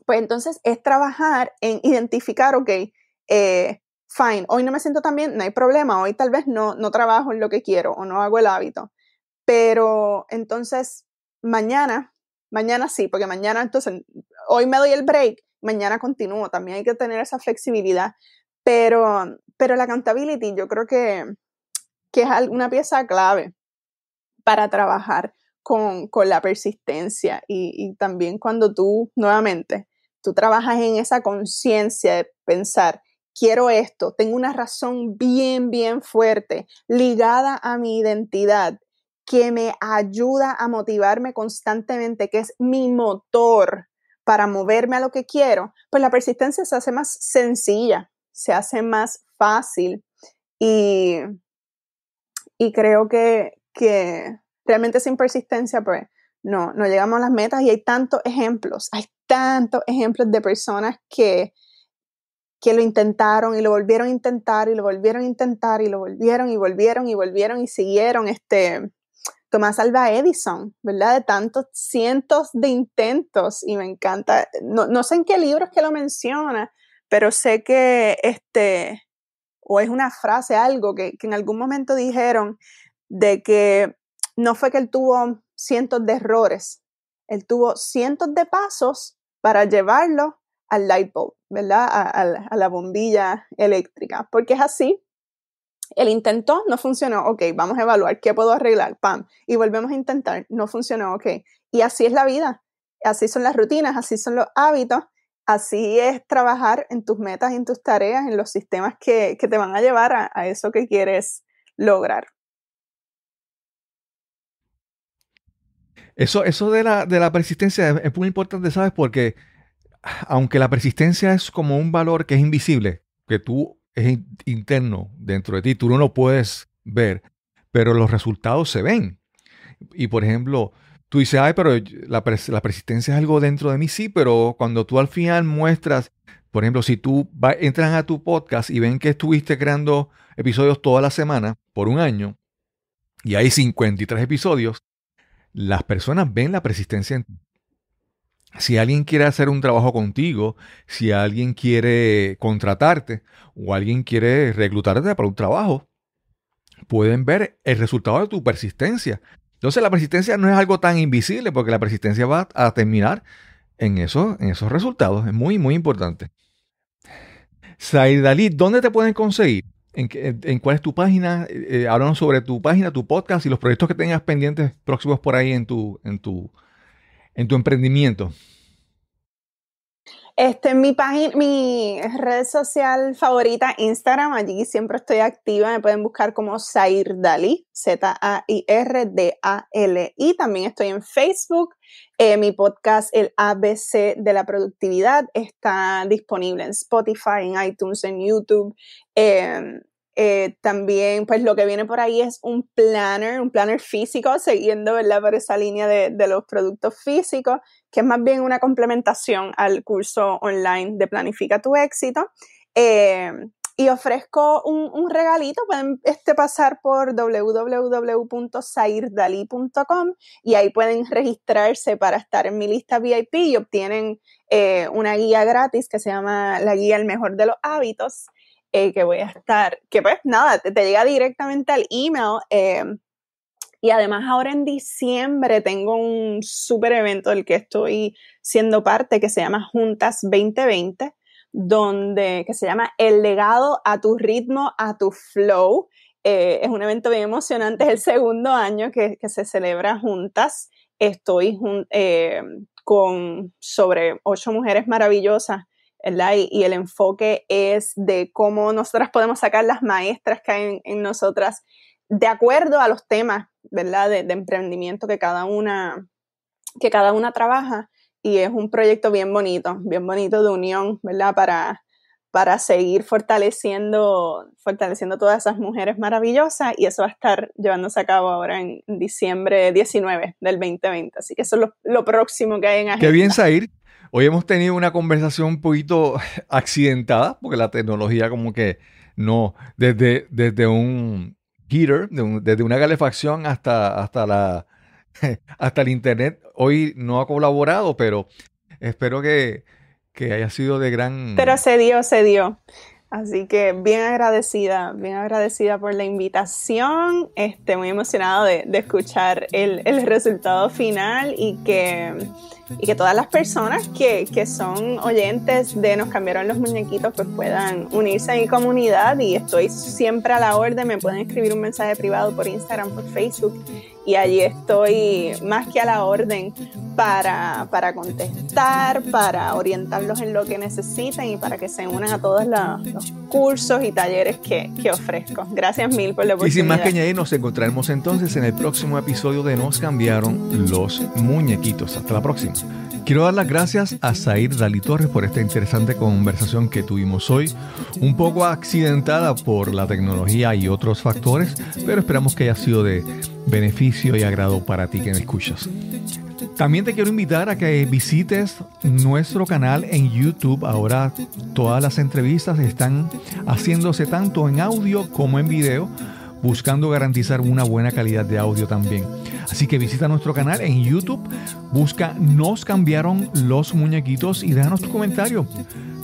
Pues entonces es trabajar en identificar, ok, eh, fine, hoy no me siento tan bien, no hay problema, hoy tal vez no, no trabajo en lo que quiero o no hago el hábito. Pero entonces mañana, mañana sí, porque mañana entonces hoy me doy el break, mañana continúo. También hay que tener esa flexibilidad. Pero, pero la accountability yo creo que, que es una pieza clave para trabajar con, con la persistencia y, y, también cuando tú, nuevamente, tú trabajas en esa conciencia de pensar, quiero esto, tengo una razón bien, bien fuerte, ligada a mi identidad, que me ayuda a motivarme constantemente, que es mi motor para moverme a lo que quiero, pues la persistencia se hace más sencilla, se hace más fácil y, y creo que, que realmente sin persistencia, pues no, no llegamos a las metas y hay tantos ejemplos, hay tantos ejemplos de personas que, que lo intentaron y lo volvieron a intentar y lo volvieron a intentar y lo volvieron y volvieron y volvieron y siguieron este Tomás Alba Edison, ¿verdad? De tantos cientos de intentos y me encanta, no, sé en qué libros que lo menciona, pero sé que este, o es una frase, algo que, en algún momento dijeron de que no fue que él tuvo cientos de errores, él tuvo cientos de pasos para llevarlo al light bulb, ¿verdad? a, la bombilla eléctrica, porque es así, el intento no funcionó, ok, vamos a evaluar qué puedo arreglar, pam, y volvemos a intentar, no funcionó, ok. Y así es la vida, así son las rutinas, así son los hábitos, así es trabajar en tus metas, en tus tareas, en los sistemas que, te van a llevar a, eso que quieres lograr. Eso, eso de, la, de la persistencia es muy importante, ¿sabes? Porque aunque la persistencia es como un valor que es invisible, que tú es interno dentro de ti, tú no lo puedes ver, pero los resultados se ven. Y por ejemplo, tú dices, ay, pero la, persistencia es algo dentro de mí, sí, pero cuando tú al final muestras, por ejemplo, si tú entras entran a tu podcast y ven que estuviste creando episodios toda la semana por un año, y hay 53 episodios, las personas ven la persistencia en si alguien quiere hacer un trabajo contigo, si alguien quiere contratarte o alguien quiere reclutarte para un trabajo, pueden ver el resultado de tu persistencia. Entonces la persistencia no es algo tan invisible porque la persistencia va a terminar en, eso, en esos resultados. Es muy, muy importante. Said Dalí, ¿dónde te pueden conseguir? ¿En, cuál es tu página? Eh, eh, háblanos sobre tu página, tu podcast y los proyectos que tengas pendientes próximos por ahí en tu, en tu en tu emprendimiento? Este, mi página, mi red social favorita, Instagram, allí siempre estoy activa, me pueden buscar como Zair Dalí, Z-A-I-R-D-A-L-I. También estoy en Facebook, eh, mi podcast, el ABC de la productividad, está disponible en Spotify, en iTunes, en YouTube. Em, eh, también, pues lo que viene por ahí es un planner, un planner físico, siguiendo, ¿verdad? Por esa línea de, los productos físicos, que es más bien una complementación al curso online de Planifica tu éxito. Eh, y ofrezco un, regalito, pueden este, pasar por www.sairdali.com y ahí pueden registrarse para estar en mi lista VIP y obtienen eh, una guía gratis que se llama la guía El Mejor de los Hábitos. Eh, que voy a estar, que pues nada, te, llega directamente al email. Eh, y además ahora en diciembre tengo un super evento del que estoy siendo parte que se llama Juntas 2020, donde, que se llama El legado a tu ritmo, a tu flow. Eh, es un evento bien emocionante, es el segundo año que, se celebra juntas. Estoy con sobre ocho mujeres maravillosas y, el enfoque es de cómo nosotras podemos sacar las maestras que hay en, nosotras de acuerdo a los temas, ¿verdad? De, emprendimiento que cada una que cada una trabaja y es un proyecto bien bonito, bien bonito de unión, ¿verdad? Para, para seguir fortaleciendo, fortaleciendo todas esas mujeres maravillosas y eso va a estar llevándose a cabo ahora en diciembre 19 del 2020. Así que eso es lo, próximo que hay en agenda. Qué bien, salir Hoy hemos tenido una conversación un poquito <laughs> accidentada, porque la tecnología como que no, desde, desde un heater, desde una calefacción hasta, hasta, la, <laughs> hasta el Internet, hoy no ha colaborado, pero espero que, haya sido de gran... Pero se dio, se dio. Así que bien agradecida, bien agradecida por la invitación, este, muy emocionada de, escuchar el, resultado final y que y que todas las personas que, son oyentes de Nos cambiaron los muñequitos pues puedan unirse a mi comunidad y estoy siempre a la orden, me pueden escribir un mensaje privado por Instagram, por Facebook y allí estoy más que a la orden para, para contestar, para orientarlos en lo que necesiten y para que se unan a todos los, cursos y talleres que, que, ofrezco. Gracias mil por la oportunidad. Y sin más que añadir, nos encontraremos entonces en el próximo episodio de Nos cambiaron los muñequitos. Hasta la próxima. Quiero dar las gracias a Zair Dalí Torres por esta interesante conversación que tuvimos hoy, un poco accidentada por la tecnología y otros factores, pero esperamos que haya sido de beneficio y agrado para ti que me escuchas. También te quiero invitar a que visites nuestro canal en YouTube. Ahora todas las entrevistas están haciéndose tanto en audio como en video buscando garantizar una buena calidad de audio también. Así que visita nuestro canal en YouTube, busca Nos cambiaron los muñequitos y déjanos tu comentario.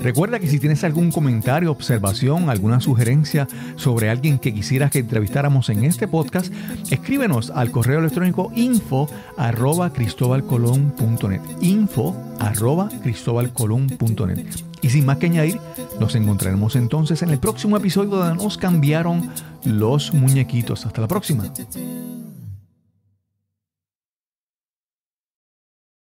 Recuerda que si tienes algún comentario, observación, alguna sugerencia sobre alguien que quisieras que entrevistáramos en este podcast, escríbenos al correo electrónico info arroba cristobalcolón.net. Info arroba cristobalcolón.net. Y sin más que añadir, nos encontraremos entonces en el próximo episodio donde nos cambiaron los muñequitos. Hasta la próxima.